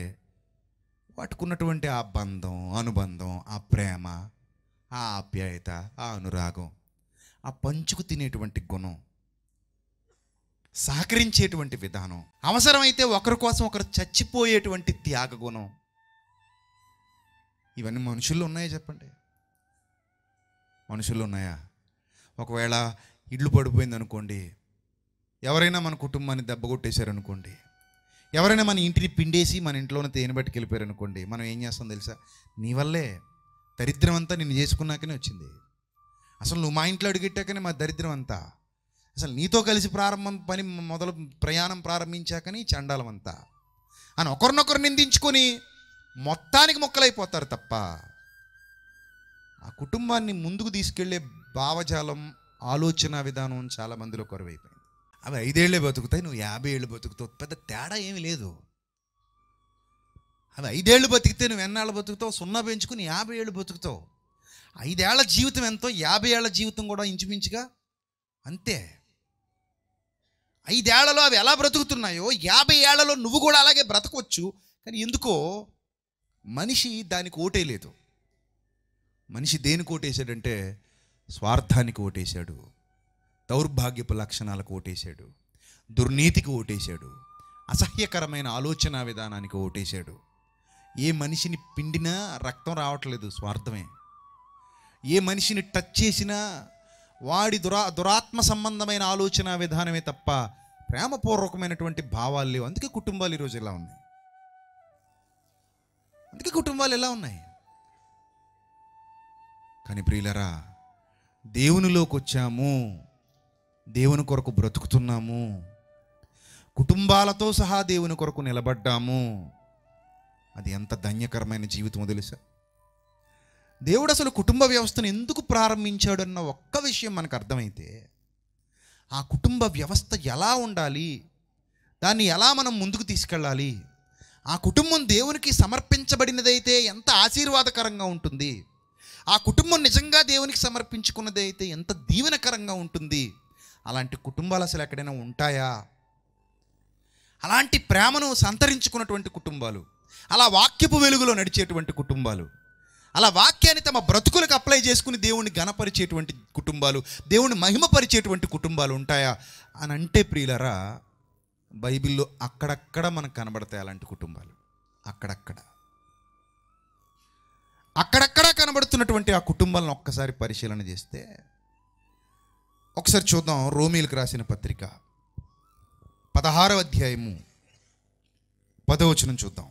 పట్టుకున్నటువంటి ఆ బంధం అనుబంధం ఆ ప్రేమ ఆ ఆప్యాయత ఆ అనురాగం ఆ పంచుకు తినేటువంటి గుణం సహకరించేటువంటి విధానం అవసరమైతే ఒకరి కోసం ఒకరు చచ్చిపోయేటువంటి త్యాగ గుణం ఇవన్నీ మనుషుల్లో ఉన్నాయా చెప్పండి మనుషుల్లో ఉన్నాయా ఒకవేళ ఇళ్ళు పడిపోయింది అనుకోండి ఎవరైనా మన కుటుంబాన్ని దెబ్బ కొట్టేశారనుకోండి ఎవరైనా మన ఇంటిని పిండేసి మన ఇంట్లోనే తేనె వెళ్ళిపోయారు అనుకోండి మనం ఏం చేస్తాం తెలుసా నీ వల్లే దరిద్రం అంతా నిన్ను చేసుకున్నాకనే వచ్చింది అసలు నువ్వు మా ఇంట్లో అడిగెట్టాకనే మా దరిద్రం అంతా అసలు నీతో కలిసి ప్రారంభం పని మొదలు ప్రయాణం ప్రారంభించాకని చండాలం అంతా అని ఒకరినొకరు నిందించుకొని మొత్తానికి మొక్కలైపోతారు తప్ప ఆ కుటుంబాన్ని ముందుకు తీసుకెళ్లే భావజాలం ఆలోచన విధానం చాలా మందిలో కొరవైపోయింది అవి ఐదేళ్లే బతుకుతాయి నువ్వు యాభై ఏళ్ళు బతుకుతావు పెద్ద తేడా ఏమీ లేదు అవి ఐదేళ్ళు బతికితే నువ్వు ఎన్నాళ్ళు బతుకుతావు సున్నా పెంచుకుని యాభై ఏళ్ళు బతుకుతావు ఐదేళ్ల జీవితం ఎంతో యాభై ఏళ్ల జీవితం కూడా ఇంచుమించుగా అంతే ఐదేళ్లలో అవి ఎలా బ్రతుకుతున్నాయో యాభై ఏళ్లలో నువ్వు కూడా అలాగే బ్రతకవచ్చు కానీ ఎందుకో మనిషి దానికి ఓటేయలేదు మనిషి దేనికి ఓటేశాడంటే స్వార్థానికి ఓటేశాడు దౌర్భాగ్యపు లక్షణాలకు ఓటేశాడు దుర్నీతికి ఓటేశాడు అసహ్యకరమైన ఆలోచన విధానానికి ఓటేశాడు ఏ మనిషిని పిండినా రక్తం రావట్లేదు స్వార్థమే ఏ మనిషిని టచ్ చేసినా వాడి దురా దురాత్మ సంబంధమైన ఆలోచన విధానమే తప్ప ప్రేమపూర్వకమైనటువంటి భావాలు లేవు అందుకే కుటుంబాలు ఈరోజు ఇలా ఉన్నాయి అందుకే కుటుంబాలు ఎలా ఉన్నాయి కానీ ప్రియులరా దేవునిలోకి వచ్చాము దేవుని కొరకు బ్రతుకుతున్నాము కుటుంబాలతో సహా దేవుని కొరకు నిలబడ్డాము అది ఎంత ధన్యకరమైన జీవితమో తెలుసా దేవుడు అసలు కుటుంబ వ్యవస్థను ఎందుకు ప్రారంభించాడు అన్న ఒక్క విషయం మనకు అర్థమైతే ఆ కుటుంబ వ్యవస్థ ఎలా ఉండాలి దాన్ని ఎలా మనం ముందుకు తీసుకెళ్ళాలి ఆ కుటుంబం దేవునికి సమర్పించబడినదైతే ఎంత ఆశీర్వాదకరంగా ఉంటుంది ఆ కుటుంబం నిజంగా దేవునికి సమర్పించుకున్నదైతే ఎంత దీవెనకరంగా ఉంటుంది అలాంటి కుటుంబాలు అసలు ఎక్కడైనా ఉంటాయా అలాంటి ప్రేమను సంతరించుకున్నటువంటి కుటుంబాలు అలా వాక్యపు వెలుగులో నడిచేటువంటి కుటుంబాలు అలా వాక్యాన్ని తమ బ్రతుకులకు అప్లై చేసుకుని దేవుణ్ణి గణపరిచేటువంటి కుటుంబాలు దేవుణ్ణి మహిమపరిచేటువంటి కుటుంబాలు ఉంటాయా అని అంటే ప్రియులరా బైబిల్లో అక్కడక్కడ మనకు కనబడతాయి అలాంటి కుటుంబాలు అక్కడక్కడ అక్కడక్కడ కనబడుతున్నటువంటి ఆ కుటుంబాలను ఒక్కసారి పరిశీలన చేస్తే ఒకసారి చూద్దాం రోమీలకు రాసిన పత్రిక పదహారవ అధ్యాయము పదవచనం చూద్దాం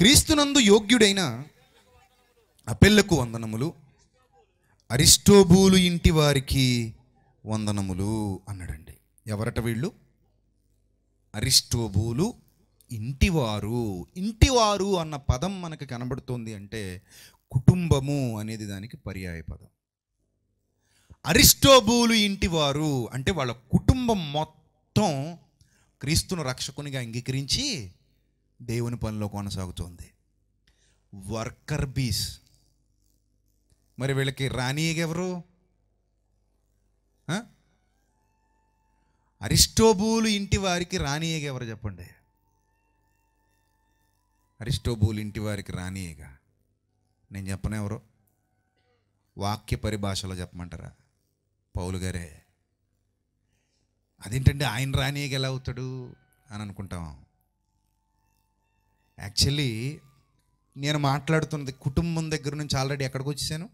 క్రీస్తునందు యోగ్యుడైన అపెల్లకు వందనములు అరిస్టోబూలు ఇంటి వారికి వందనములు అన్నాడండి ఎవరట వీళ్ళు అరిష్టోబులు ఇంటివారు ఇంటివారు అన్న పదం మనకు కనబడుతోంది అంటే కుటుంబము అనేది దానికి పర్యాయ పదం అరిష్టోబులు ఇంటివారు అంటే వాళ్ళ కుటుంబం మొత్తం క్రీస్తును రక్షకునిగా అంగీకరించి దేవుని పనిలో కొనసాగుతోంది వర్కర్ బీస్ మరి వీళ్ళకి ఎవరు అరిష్టోబూలు ఇంటి వారికి రానియేగా ఎవరు చెప్పండి అరిష్టోబూలు ఇంటి వారికి రానియేగా నేను చెప్పను ఎవరు వాక్య పరిభాషలో చెప్పమంటారా పౌలు గారే అదేంటంటే ఆయన రానియగా ఎలా అవుతాడు అని అనుకుంటాం యాక్చువల్లీ నేను మాట్లాడుతున్నది కుటుంబం దగ్గర నుంచి ఆల్రెడీ ఎక్కడికి వచ్చేసాను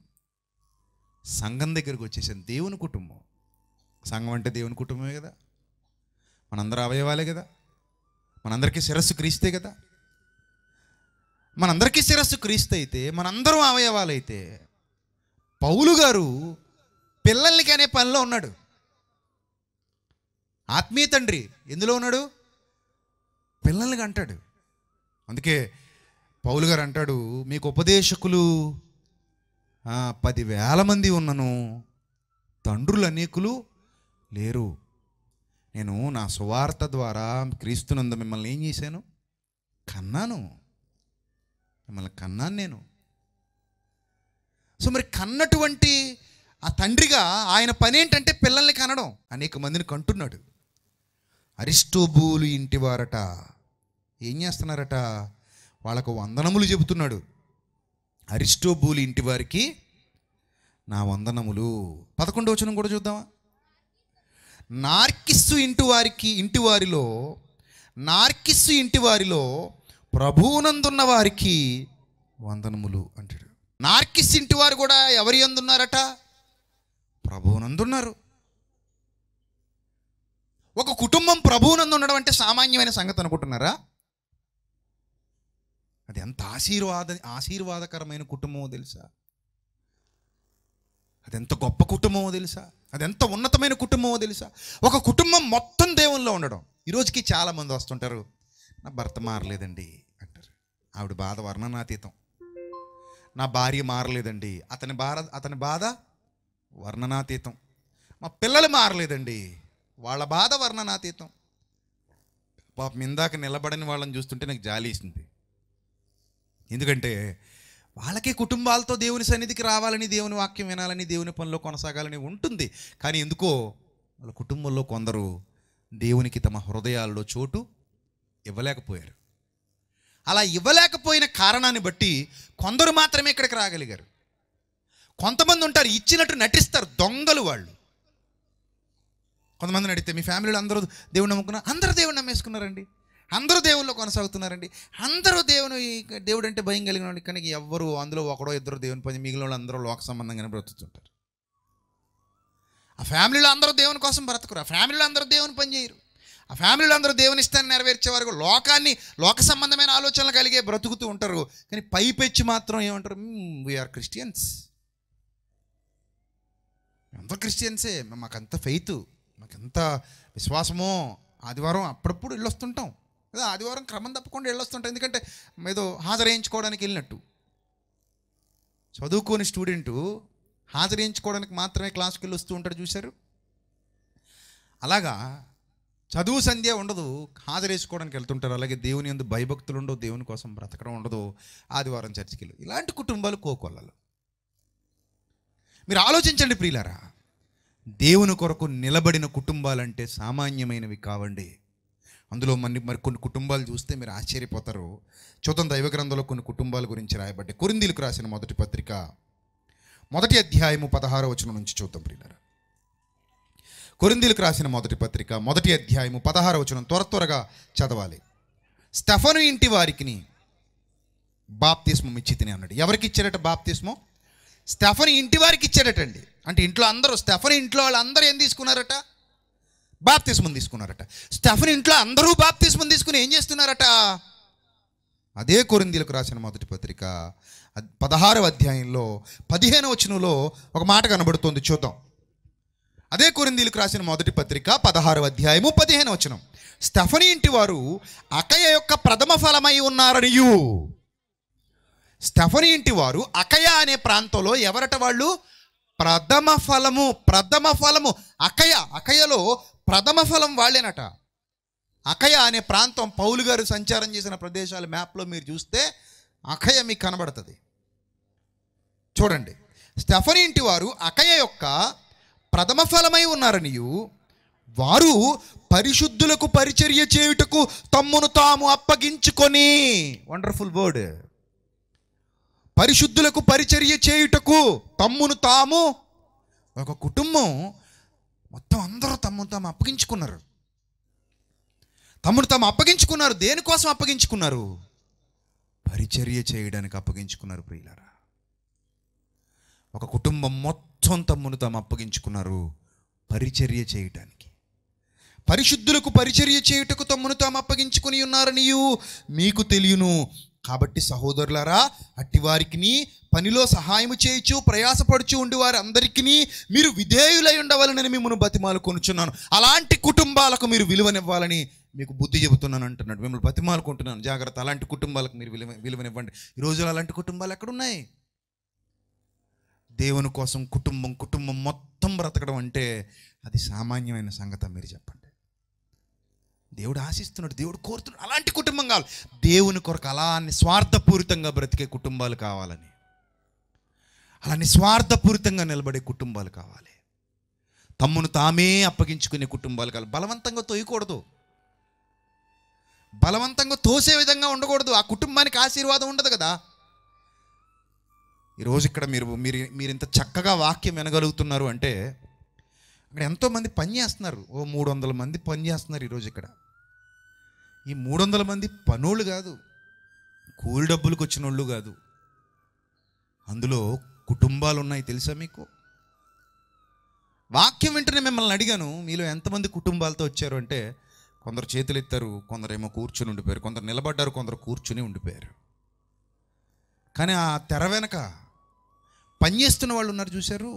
సంఘం దగ్గరికి వచ్చేసాను దేవుని కుటుంబం సంఘం అంటే దేవుని కుటుంబమే కదా మనందరూ అవయవాలే కదా మనందరికీ శిరస్సు క్రీస్తే కదా మనందరికీ శిరస్సు క్రీస్తు అయితే మనందరం అవయవాలైతే పౌలు గారు పిల్లల్ని అనే పనిలో ఉన్నాడు ఆత్మీయ తండ్రి ఎందులో ఉన్నాడు పిల్లల్ని అంటాడు అందుకే పౌలు గారు అంటాడు మీకు ఉపదేశకులు పదివేల మంది ఉన్నను తండ్రులు అనేకులు లేరు నేను నా సువార్త ద్వారా క్రీస్తునంద మిమ్మల్ని ఏం చేశాను కన్నాను మిమ్మల్ని కన్నాను నేను సో మరి కన్నటువంటి ఆ తండ్రిగా ఆయన పని ఏంటంటే పిల్లల్ని కనడం అనేక మందిని కంటున్నాడు అరిష్టోబూలు ఇంటి వారట ఏం చేస్తున్నారట వాళ్ళకు వందనములు చెబుతున్నాడు అరిష్టోబూలు ఇంటి వారికి నా వందనములు పదకొండవచనం కూడా చూద్దామా నార్కిస్సు ఇంటి వారికి ఇంటి వారిలో నార్కిస్సు ఇంటి వారిలో ప్రభువునందున్న వారికి వందనములు అంటాడు నార్కిస్ ఇంటి వారు కూడా ఎవరి అందున్నారట ప్రభువునందున్నారు ఒక కుటుంబం ప్రభువునందు ఉండడం అంటే సామాన్యమైన సంగతి అనుకుంటున్నారా అది ఎంత ఆశీర్వాద ఆశీర్వాదకరమైన కుటుంబమో తెలుసా అదెంత గొప్ప కుటుంబమో తెలుసా అది ఎంత ఉన్నతమైన కుటుంబమో తెలుసా ఒక కుటుంబం మొత్తం దేవుల్లో ఉండడం ఈరోజుకి చాలామంది వస్తుంటారు నా భర్త మారలేదండి అంటారు ఆవిడ బాధ వర్ణనాతీతం నా భార్య మారలేదండి అతని బాధ అతని బాధ వర్ణనాతీతం మా పిల్లలు మారలేదండి వాళ్ళ బాధ వర్ణనాతీతం పాపం ఇందాక నిలబడని వాళ్ళని చూస్తుంటే నాకు జాలి ఇస్తుంది ఎందుకంటే వాళ్ళకి కుటుంబాలతో దేవుని సన్నిధికి రావాలని దేవుని వాక్యం వినాలని దేవుని పనిలో కొనసాగాలని ఉంటుంది కానీ ఎందుకో వాళ్ళ కుటుంబంలో కొందరు దేవునికి తమ హృదయాల్లో చోటు ఇవ్వలేకపోయారు అలా ఇవ్వలేకపోయిన కారణాన్ని బట్టి కొందరు మాత్రమే ఇక్కడికి రాగలిగారు కొంతమంది ఉంటారు ఇచ్చినట్టు నటిస్తారు దొంగలు వాళ్ళు కొంతమంది అడిగితే మీ ఫ్యామిలీలో అందరూ దేవుడు నమ్ముకున్నారు అందరూ దేవుడు నమ్మేసుకున్నారండి అందరూ దేవుళ్ళు కొనసాగుతున్నారండి అందరూ దేవుని దేవుడు అంటే భయం కలిగిన వాళ్ళు కానీ ఎవరు అందులో ఒకడో ఇద్దరు దేవుని పని మిగిలిన వాళ్ళు అందరూ లోక సంబంధంగానే బ్రతుకుతుంటారు ఆ ఫ్యామిలీలో అందరూ దేవుని కోసం బ్రతకరు ఆ ఫ్యామిలీలో అందరూ దేవుని పని చేయరు ఆ ఫ్యామిలీలో అందరూ దేవుని ఇష్టాన్ని నెరవేర్చే వరకు లోకాన్ని లోక సంబంధమైన ఆలోచనలు కలిగే బ్రతుకుతూ ఉంటారు కానీ పైపెచ్చి మాత్రం ఏమంటారు వీఆర్ క్రిస్టియన్స్ అందరూ క్రిస్టియన్సే మాకంత ఫెయితు మాకెంత విశ్వాసమో ఆదివారం అప్పుడప్పుడు వెళ్ళొస్తుంటాం లేదా ఆదివారం క్రమం తప్పకుండా వెళ్ళొస్తుంటాయి ఎందుకంటే ఏదో హాజరేయించుకోవడానికి వెళ్ళినట్టు చదువుకోని స్టూడెంటు హాజరేయించుకోవడానికి మాత్రమే క్లాస్కి వెళ్ళి వస్తూ ఉంటాడు చూశారు అలాగా చదువు సంధ్య ఉండదు హాజరేసుకోవడానికి వెళ్తుంటారు అలాగే దేవుని ఎందు భయభక్తులు ఉండవు దేవుని కోసం బ్రతకడం ఉండదు ఆదివారం చర్చికి వెళ్ళి ఇలాంటి కుటుంబాలు కోకొల్లలు మీరు ఆలోచించండి ప్రియులారా దేవుని కొరకు నిలబడిన కుటుంబాలంటే సామాన్యమైనవి కావండి అందులో మరి మరి కొన్ని కుటుంబాలు చూస్తే మీరు ఆశ్చర్యపోతారు చూద్దాం దైవ గ్రంథంలో కొన్ని కుటుంబాల గురించి రాయబడ్డే కొరిందీలకు రాసిన మొదటి పత్రిక మొదటి అధ్యాయము పదహారు వచనం నుంచి చూద్దాం ప్రియులరా కొరిందీలకు రాసిన మొదటి పత్రిక మొదటి అధ్యాయము పదహార వచనం త్వర త్వరగా చదవాలి స్టెఫను ఇంటి వారికి బాప్తిస్మం ఇచ్చి తిని అన్నాడు ఎవరికి ఇచ్చాడట బాప్తిస్మం స్టెఫన్ ఇంటి వారికి ఇచ్చాడటండి అంటే ఇంట్లో అందరూ స్టెఫన్ ఇంట్లో వాళ్ళు అందరూ ఏం తీసుకున్నారట బాప్తిజం తీసుకున్నారట స్టెఫన్ ఇంట్లో అందరూ బాప్తిజం తీసుకుని ఏం చేస్తున్నారట అదే కొరిందీలకు రాసిన మొదటి పత్రిక పదహారవ అధ్యాయంలో పదిహేను వచనంలో ఒక మాట కనబడుతుంది చూద్దాం అదే కొరిందీలకు రాసిన మొదటి పత్రిక పదహారవ అధ్యాయము పదిహేను వచనం స్టెఫనీ ఇంటి వారు అకయ యొక్క ప్రథమ ఫలమై ఉన్నారనియు స్టెఫనీ ఇంటి వారు అకయ అనే ప్రాంతంలో ఎవరట వాళ్ళు ప్రథమ ఫలము ప్రథమ ఫలము అకయ అకయలో ప్రథమ ఫలం వాళ్ళేనట అఖయ అనే ప్రాంతం పౌలు గారు సంచారం చేసిన ప్రదేశాల మ్యాప్లో మీరు చూస్తే అఖయ మీకు కనబడుతుంది చూడండి స్టెఫనీ ఇంటి వారు అఖయ యొక్క ప్రథమ ఫలమై ఉన్నారనియు వారు పరిశుద్ధులకు పరిచర్య చేయుటకు తమ్మును తాము అప్పగించుకొని వండర్ఫుల్ వర్డ్ పరిశుద్ధులకు పరిచర్య చేయుటకు తమ్మును తాము ఒక కుటుంబం మొత్తం అందరూ తమను తాము అప్పగించుకున్నారు తమ్ముడు తాము అప్పగించుకున్నారు దేనికోసం అప్పగించుకున్నారు పరిచర్య చేయడానికి అప్పగించుకున్నారు ప్రియులారా ఒక కుటుంబం మొత్తం తమ్మును తాము అప్పగించుకున్నారు పరిచర్య చేయటానికి పరిశుద్ధులకు పరిచర్య చేయుటకు తమ్మును తాము అప్పగించుకుని ఉన్నారని మీకు తెలియను కాబట్టి సహోదరులారా అట్టివారికి పనిలో సహాయం చేయొచ్చు ప్రయాసపడుచు ఉండి వారి అందరికీ మీరు విధేయులై ఉండవాలని మిమ్మల్ని బతిమాలు కొనుచున్నాను అలాంటి కుటుంబాలకు మీరు విలువనివ్వాలని మీకు బుద్ధి చెబుతున్నాను అంటున్నాడు మిమ్మల్ని బతిమాలుకుంటున్నాను జాగ్రత్త అలాంటి కుటుంబాలకు మీరు విలువ విలువనివ్వండి ఈరోజు అలాంటి కుటుంబాలు ఎక్కడున్నాయి దేవుని కోసం కుటుంబం కుటుంబం మొత్తం బ్రతకడం అంటే అది సామాన్యమైన సంగతి మీరు చెప్పండి దేవుడు ఆశిస్తున్నాడు దేవుడు కోరుతున్నాడు అలాంటి కుటుంబం కావాలి దేవుని కొరకు అలా నిస్వార్థపూరితంగా బ్రతికే కుటుంబాలు కావాలని అలా నిస్వార్థపూరితంగా నిలబడే కుటుంబాలు కావాలి తమ్మును తామే అప్పగించుకునే కుటుంబాలు కావాలి బలవంతంగా తోయకూడదు బలవంతంగా తోసే విధంగా ఉండకూడదు ఆ కుటుంబానికి ఆశీర్వాదం ఉండదు కదా ఈరోజు ఇక్కడ మీరు మీరు మీరు ఇంత చక్కగా వాక్యం వినగలుగుతున్నారు అంటే అక్కడ ఎంతోమంది పని చేస్తున్నారు ఓ మూడు వందల మంది పని చేస్తున్నారు ఈరోజు ఇక్కడ ఈ మూడు వందల మంది పనులు కాదు కూలి డబ్బులకు వచ్చిన వాళ్ళు కాదు అందులో కుటుంబాలు ఉన్నాయి తెలుసా మీకు వాక్యం వెంటనే మిమ్మల్ని అడిగాను మీలో ఎంతమంది కుటుంబాలతో వచ్చారు అంటే కొందరు చేతులు ఎత్తారు కొందరేమో కూర్చుని ఉండిపోయారు కొందరు నిలబడ్డారు కొందరు కూర్చుని ఉండిపోయారు కానీ ఆ తెర వెనక పనిచేస్తున్న వాళ్ళు ఉన్నారు చూశారు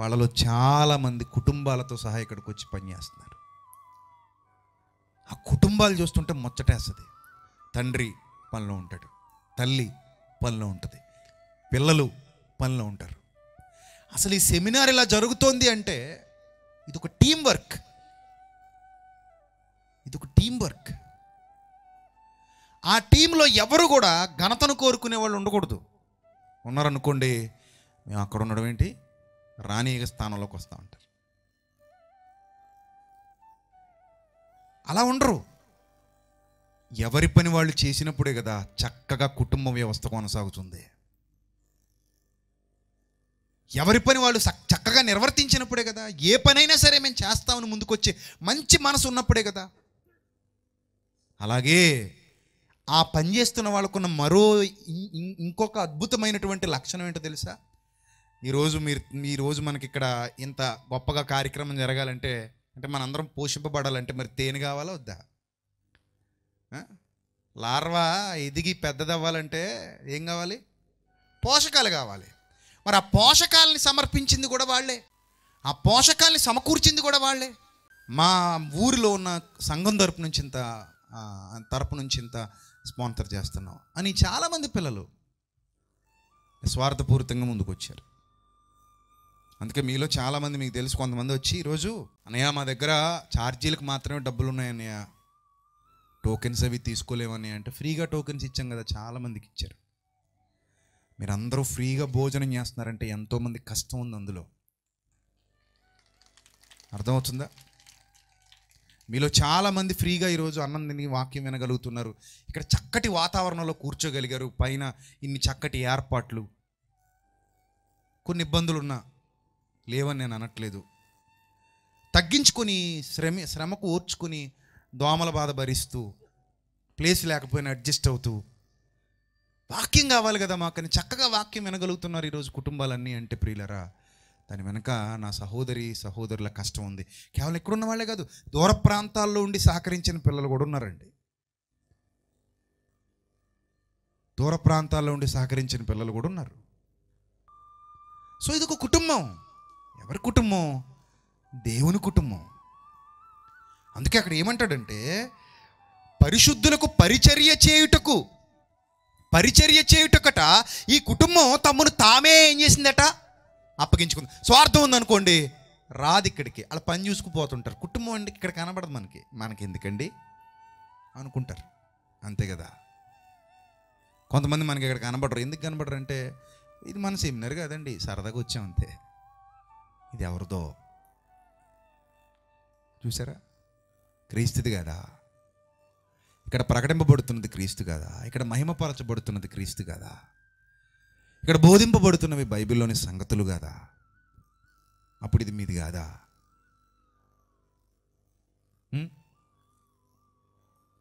వాళ్ళలో చాలామంది కుటుంబాలతో సహా ఇక్కడికి వచ్చి పనిచేస్తున్నారు ఆ కుటుంబాలు చూస్తుంటే ముచ్చటేస్తుంది తండ్రి పనిలో ఉంటాడు తల్లి పనిలో ఉంటుంది పిల్లలు పనిలో ఉంటారు అసలు ఈ సెమినార్ ఇలా జరుగుతోంది అంటే ఇది ఒక టీం వర్క్ ఇది ఒక టీం వర్క్ ఆ టీంలో ఎవరు కూడా ఘనతను కోరుకునే వాళ్ళు ఉండకూడదు ఉన్నారనుకోండి మేము అక్కడ ఉండడం ఏంటి రాణి స్థానంలోకి వస్తూ ఉంటారు అలా ఉండరు ఎవరి పని వాళ్ళు చేసినప్పుడే కదా చక్కగా కుటుంబ వ్యవస్థ కొనసాగుతుంది ఎవరి పని వాళ్ళు చక్కగా నిర్వర్తించినప్పుడే కదా ఏ పనైనా సరే మేము చేస్తామని ముందుకొచ్చే మంచి మనసు ఉన్నప్పుడే కదా అలాగే ఆ పని చేస్తున్న వాళ్ళకున్న మరో ఇంకొక అద్భుతమైనటువంటి లక్షణం ఏంటో తెలుసా ఈరోజు మీరు ఈరోజు మనకి ఇక్కడ ఇంత గొప్పగా కార్యక్రమం జరగాలంటే అంటే మనందరం పోషింపబడాలంటే మరి తేనె కావాలా వద్దా లార్వా ఎదిగి పెద్దదవ్వాలంటే ఏం కావాలి పోషకాలు కావాలి మరి ఆ పోషకాలని సమర్పించింది కూడా వాళ్ళే ఆ పోషకాలని సమకూర్చింది కూడా వాళ్ళే మా ఊరిలో ఉన్న సంఘం తరపు నుంచి ఇంత తరపు నుంచి ఇంత స్పాన్సర్ చేస్తున్నాం అని చాలామంది పిల్లలు స్వార్థపూరితంగా ముందుకు వచ్చారు అందుకే మీలో చాలామంది మీకు తెలుసు కొంతమంది వచ్చి ఈరోజు అన్నయ్య మా దగ్గర ఛార్జీలకు మాత్రమే డబ్బులు ఉన్నాయన్నయ్య టోకెన్స్ అవి తీసుకోలేమని అంటే ఫ్రీగా టోకెన్స్ ఇచ్చాం కదా చాలామందికి ఇచ్చారు మీరందరూ ఫ్రీగా భోజనం చేస్తున్నారంటే ఎంతోమంది కష్టం ఉంది అందులో అర్థమవుతుందా మీలో చాలామంది ఫ్రీగా ఈరోజు అన్నం తిని వాక్యం వినగలుగుతున్నారు ఇక్కడ చక్కటి వాతావరణంలో కూర్చోగలిగారు పైన ఇన్ని చక్కటి ఏర్పాట్లు కొన్ని ఇబ్బందులు ఉన్నా లేవని నేను అనట్లేదు తగ్గించుకొని శ్రమ శ్రమకు ఓర్చుకొని దోమల బాధ భరిస్తూ ప్లేస్ లేకపోయినా అడ్జస్ట్ అవుతూ వాక్యం కావాలి కదా మాకని చక్కగా వాక్యం వినగలుగుతున్నారు ఈరోజు కుటుంబాలన్నీ అంటే ప్రియులరా దాని వెనక నా సహోదరి సహోదరుల కష్టం ఉంది కేవలం ఎక్కడున్న వాళ్ళే కాదు దూర ప్రాంతాల్లో ఉండి సహకరించిన పిల్లలు కూడా ఉన్నారండి దూర ప్రాంతాల్లో ఉండి సహకరించిన పిల్లలు కూడా ఉన్నారు సో ఇది ఒక కుటుంబం ఎవరి కుటుంబం దేవుని కుటుంబం అందుకే అక్కడ ఏమంటాడంటే పరిశుద్ధులకు పరిచర్య చేయుటకు పరిచర్య చేయుటకట ఈ కుటుంబం తమ్మును తామే ఏం చేసిందట అప్పగించుకుంది స్వార్థం ఉందనుకోండి రాదు ఇక్కడికి అలా పని చూసుకుపోతుంటారు కుటుంబం అండి ఇక్కడ కనబడదు మనకి మనకి ఎందుకండి అనుకుంటారు అంతే కదా కొంతమంది మనకి ఇక్కడ కనబడరు ఎందుకు కనబడరు అంటే ఇది మన సెమినర్ కదండి సరదాగా వచ్చామంతే అంతే ఇది ఎవరిదో చూసారా క్రీస్తుది కదా ఇక్కడ ప్రకటింపబడుతున్నది క్రీస్తు కదా ఇక్కడ మహిమపరచబడుతున్నది క్రీస్తు కదా ఇక్కడ బోధింపబడుతున్నవి బైబిల్లోని సంగతులు కదా అప్పుడు ఇది మీది కాదా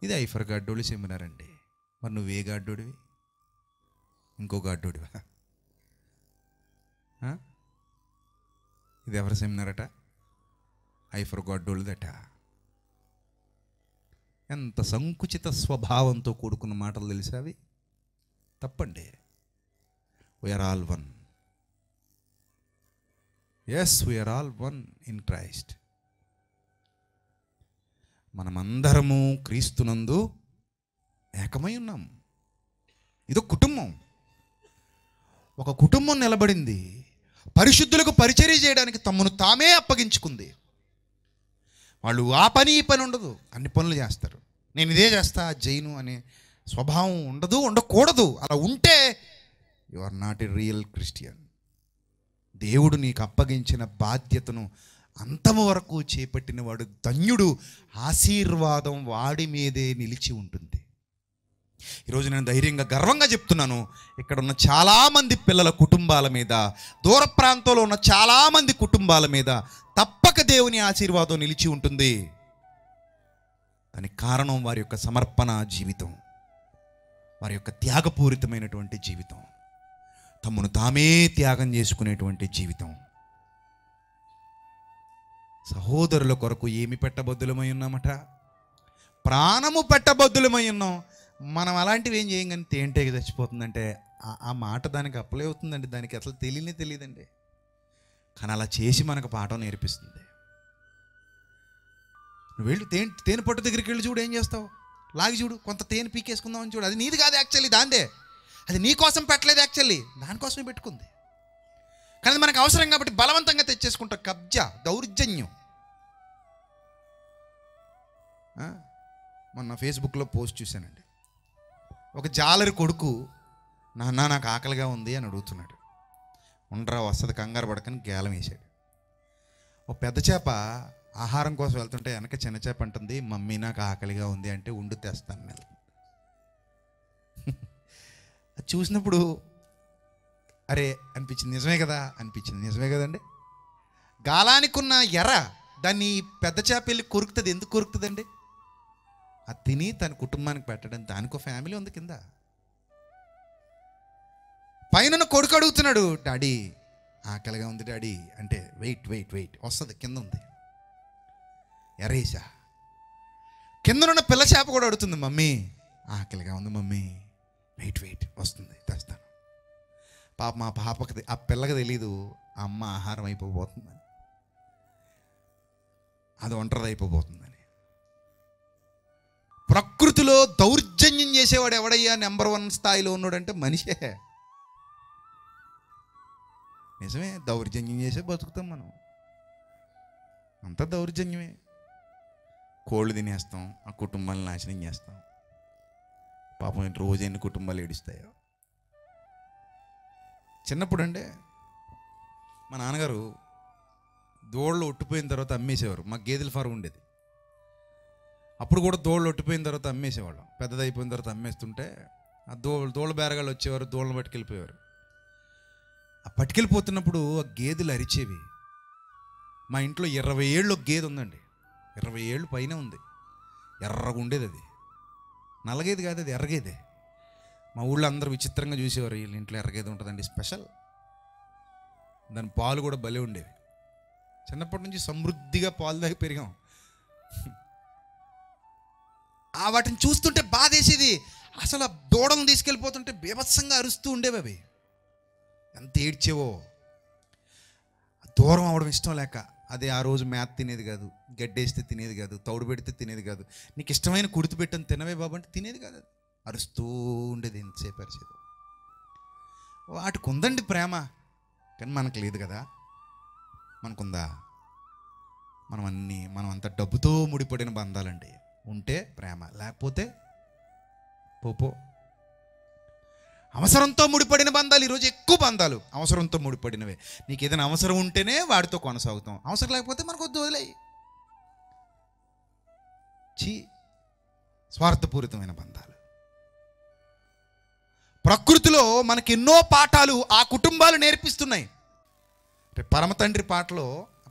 ఇది ఐఫర్ గాడ్డోళ్ళు చెమ్మినారండి మరి మరి నువ్వే గాడ్డోడివి ఇంకో గాడ్డోడివా ఇది ఎవరు సెమినారట ఐ ఫర్ గాడ్ దట ఎంత సంకుచిత స్వభావంతో కూడుకున్న మాటలు తెలిసావి అవి తప్పండి we are all one as we are all one in Christ మనమందరము క్రీస్తునందు ఏకమై ఉన్నాం ఇది కుటుంబం ఒక కుటుంబం నిలబడింది పరిశుద్ధులకు పరిచర్య చేయడానికి తమను తామే అప్పగించుకుంది వాళ్ళు ఆ పని ఈ పని ఉండదు అన్ని పనులు చేస్తారు నేను ఇదే చేస్తా జైను అనే స్వభావం ఉండదు ఉండకూడదు అలా ఉంటే you are not a real Christian దేవుడు నీకు అప్పగించిన బాధ్యతను అంతం వరకు చేపట్టిన వాడు ధన్యుడు ఆశీర్వాదం వాడి మీదే నిలిచి ఉంటుంది ఈరోజు నేను ధైర్యంగా గర్వంగా చెప్తున్నాను ఇక్కడ ఉన్న చాలామంది పిల్లల కుటుంబాల మీద దూర ప్రాంతంలో ఉన్న చాలామంది కుటుంబాల మీద తప్పక దేవుని ఆశీర్వాదం నిలిచి ఉంటుంది దానికి కారణం వారి యొక్క సమర్పణ జీవితం వారి యొక్క త్యాగపూరితమైనటువంటి జీవితం తమను తామే త్యాగం చేసుకునేటువంటి జీవితం సహోదరుల కొరకు ఏమి పెట్టబద్దులమై ఉన్నామట ప్రాణము పెట్టబద్దులమై ఉన్నాం మనం అలాంటివి ఏం చేయగానే తేంటే తేంటేకి చచ్చిపోతుందంటే ఆ మాట దానికి అప్లై అవుతుందండి దానికి అసలు తెలియనే తెలియదండి కానీ అలా చేసి మనకు పాఠం నేర్పిస్తుంది నువ్వు వెళ్ళి తేనె తేనె పట్టు దగ్గరికి వెళ్ళి చూడు ఏం చేస్తావు లాగి చూడు కొంత తేనె పీకేసుకుందామని చూడు అది నీది కాదు యాక్చువల్లీ దాందే అది నీ కోసం పెట్టలేదు యాక్చువల్లీ దానికోసమే పెట్టుకుంది కానీ మనకు అవసరం కాబట్టి బలవంతంగా తెచ్చేసుకుంటావు కబ్జా దౌర్జన్యం మొన్న ఫేస్బుక్లో పోస్ట్ చూశానండి ఒక జాలరి కొడుకు నాన్న నాకు ఆకలిగా ఉంది అని అడుగుతున్నాడు ఉండరా వస్తుంది కంగారు పడకని గేలం వేశాడు ఓ పెద్ద చేప ఆహారం కోసం వెళ్తుంటే వెనక చిన్న చేప అంటుంది మమ్మీ నాకు ఆకలిగా ఉంది అంటే ఉండు తెస్తాను నేను అది చూసినప్పుడు అరే అనిపించింది నిజమే కదా అనిపించింది నిజమే కదండి గాలానికున్న ఎర్ర దాన్ని పెద్ద చేప వెళ్ళి కొరుకుతుంది ఎందుకు కొరుకుతుందండి ఆ తిని తన కుటుంబానికి పెట్టడం దానికో ఫ్యామిలీ ఉంది కింద పైన కొడుకు అడుగుతున్నాడు డాడీ ఆకలిగా ఉంది డాడీ అంటే వెయిట్ వెయిట్ వెయిట్ వస్తుంది కింద ఉంది ఎరేసా కిందనున్న పిల్ల చేప కూడా అడుగుతుంది మమ్మీ ఆకలిగా ఉంది మమ్మీ వెయిట్ వెయిట్ వస్తుంది తెస్తాను పాప మా పాపకి ఆ పిల్లకి తెలీదు అమ్మ ఆహారం అయిపోబోతుందని అది ఒంటరిది అయిపోబోతుందని ప్రకృతిలో దౌర్జన్యం చేసేవాడు ఎవడయ్యా నెంబర్ వన్ స్థాయిలో ఉన్నాడంటే మనిషే నిజమే దౌర్జన్యం చేసే బతుకుతాం మనం అంత దౌర్జన్యమే కోళ్ళు తినేస్తాం ఆ కుటుంబాలను నాశనం చేస్తాం పాపం రోజు ఎన్ని కుటుంబాలు ఏడుస్తాయో చిన్నప్పుడు అంటే మా నాన్నగారు దూడలు ఒట్టిపోయిన తర్వాత అమ్మేసేవారు మా గేదెల ఫారం ఉండేది అప్పుడు కూడా దోళ్ళు ఒట్టిపోయిన తర్వాత అమ్మేసేవాళ్ళం పెద్దదైపోయిన తర్వాత అమ్మేస్తుంటే ఆ దో దోళ్ళ బేరగాళ్ళు వచ్చేవారు దోళ్ళను పట్టుకెళ్ళిపోయేవారు ఆ పట్టుకెళ్ళిపోతున్నప్పుడు ఆ గేదెలు అరిచేవి మా ఇంట్లో ఇరవై ఏళ్ళు ఒక గేదె ఉందండి ఇరవై ఏళ్ళు పైన ఉంది ఎర్రగా ఉండేది అది నల్లగేది కాదు అది ఎర్రగేదే మా ఊళ్ళో అందరూ విచిత్రంగా చూసేవారు వీళ్ళ ఇంట్లో ఎర్రగేది ఉంటుందండి స్పెషల్ దాని పాలు కూడా భలే ఉండేవి చిన్నప్పటి నుంచి సమృద్ధిగా పాలు దాకా పెరిగాం ఆ వాటిని చూస్తుంటే బాధేసేది అసలు ఆ దూడలను తీసుకెళ్ళిపోతుంటే బీభత్సంగా అరుస్తూ ఉండేవి అవి ఎంత ఏడ్చేవో దూరం అవడం ఇష్టం లేక అదే ఆ రోజు మేత తినేది కాదు గడ్డేస్తే తినేది కాదు తౌడు పెడితే తినేది కాదు నీకు ఇష్టమైన కుడితి పెట్టని తినవే బాబు అంటే తినేది కాదు అది అరుస్తూ ఉండేది ఎంతసేపు అరిచేది వాటికి ఉందండి ప్రేమ కానీ మనకు లేదు కదా మనకుందా మనం అన్నీ మనం అంత డబ్బుతో ముడిపడిన బంధాలండి ఉంటే ప్రేమ లేకపోతే పోపో అవసరంతో ముడిపడిన బంధాలు ఈరోజు ఎక్కువ బంధాలు అవసరంతో ముడిపడినవే నీకు ఏదైనా అవసరం ఉంటేనే వాడితో కొనసాగుతాం అవసరం లేకపోతే మనకు వద్దు వదిలే చీ స్వార్థపూరితమైన బంధాలు ప్రకృతిలో మనకి ఎన్నో పాఠాలు ఆ కుటుంబాలు నేర్పిస్తున్నాయి పరమతండ్రి పాటలో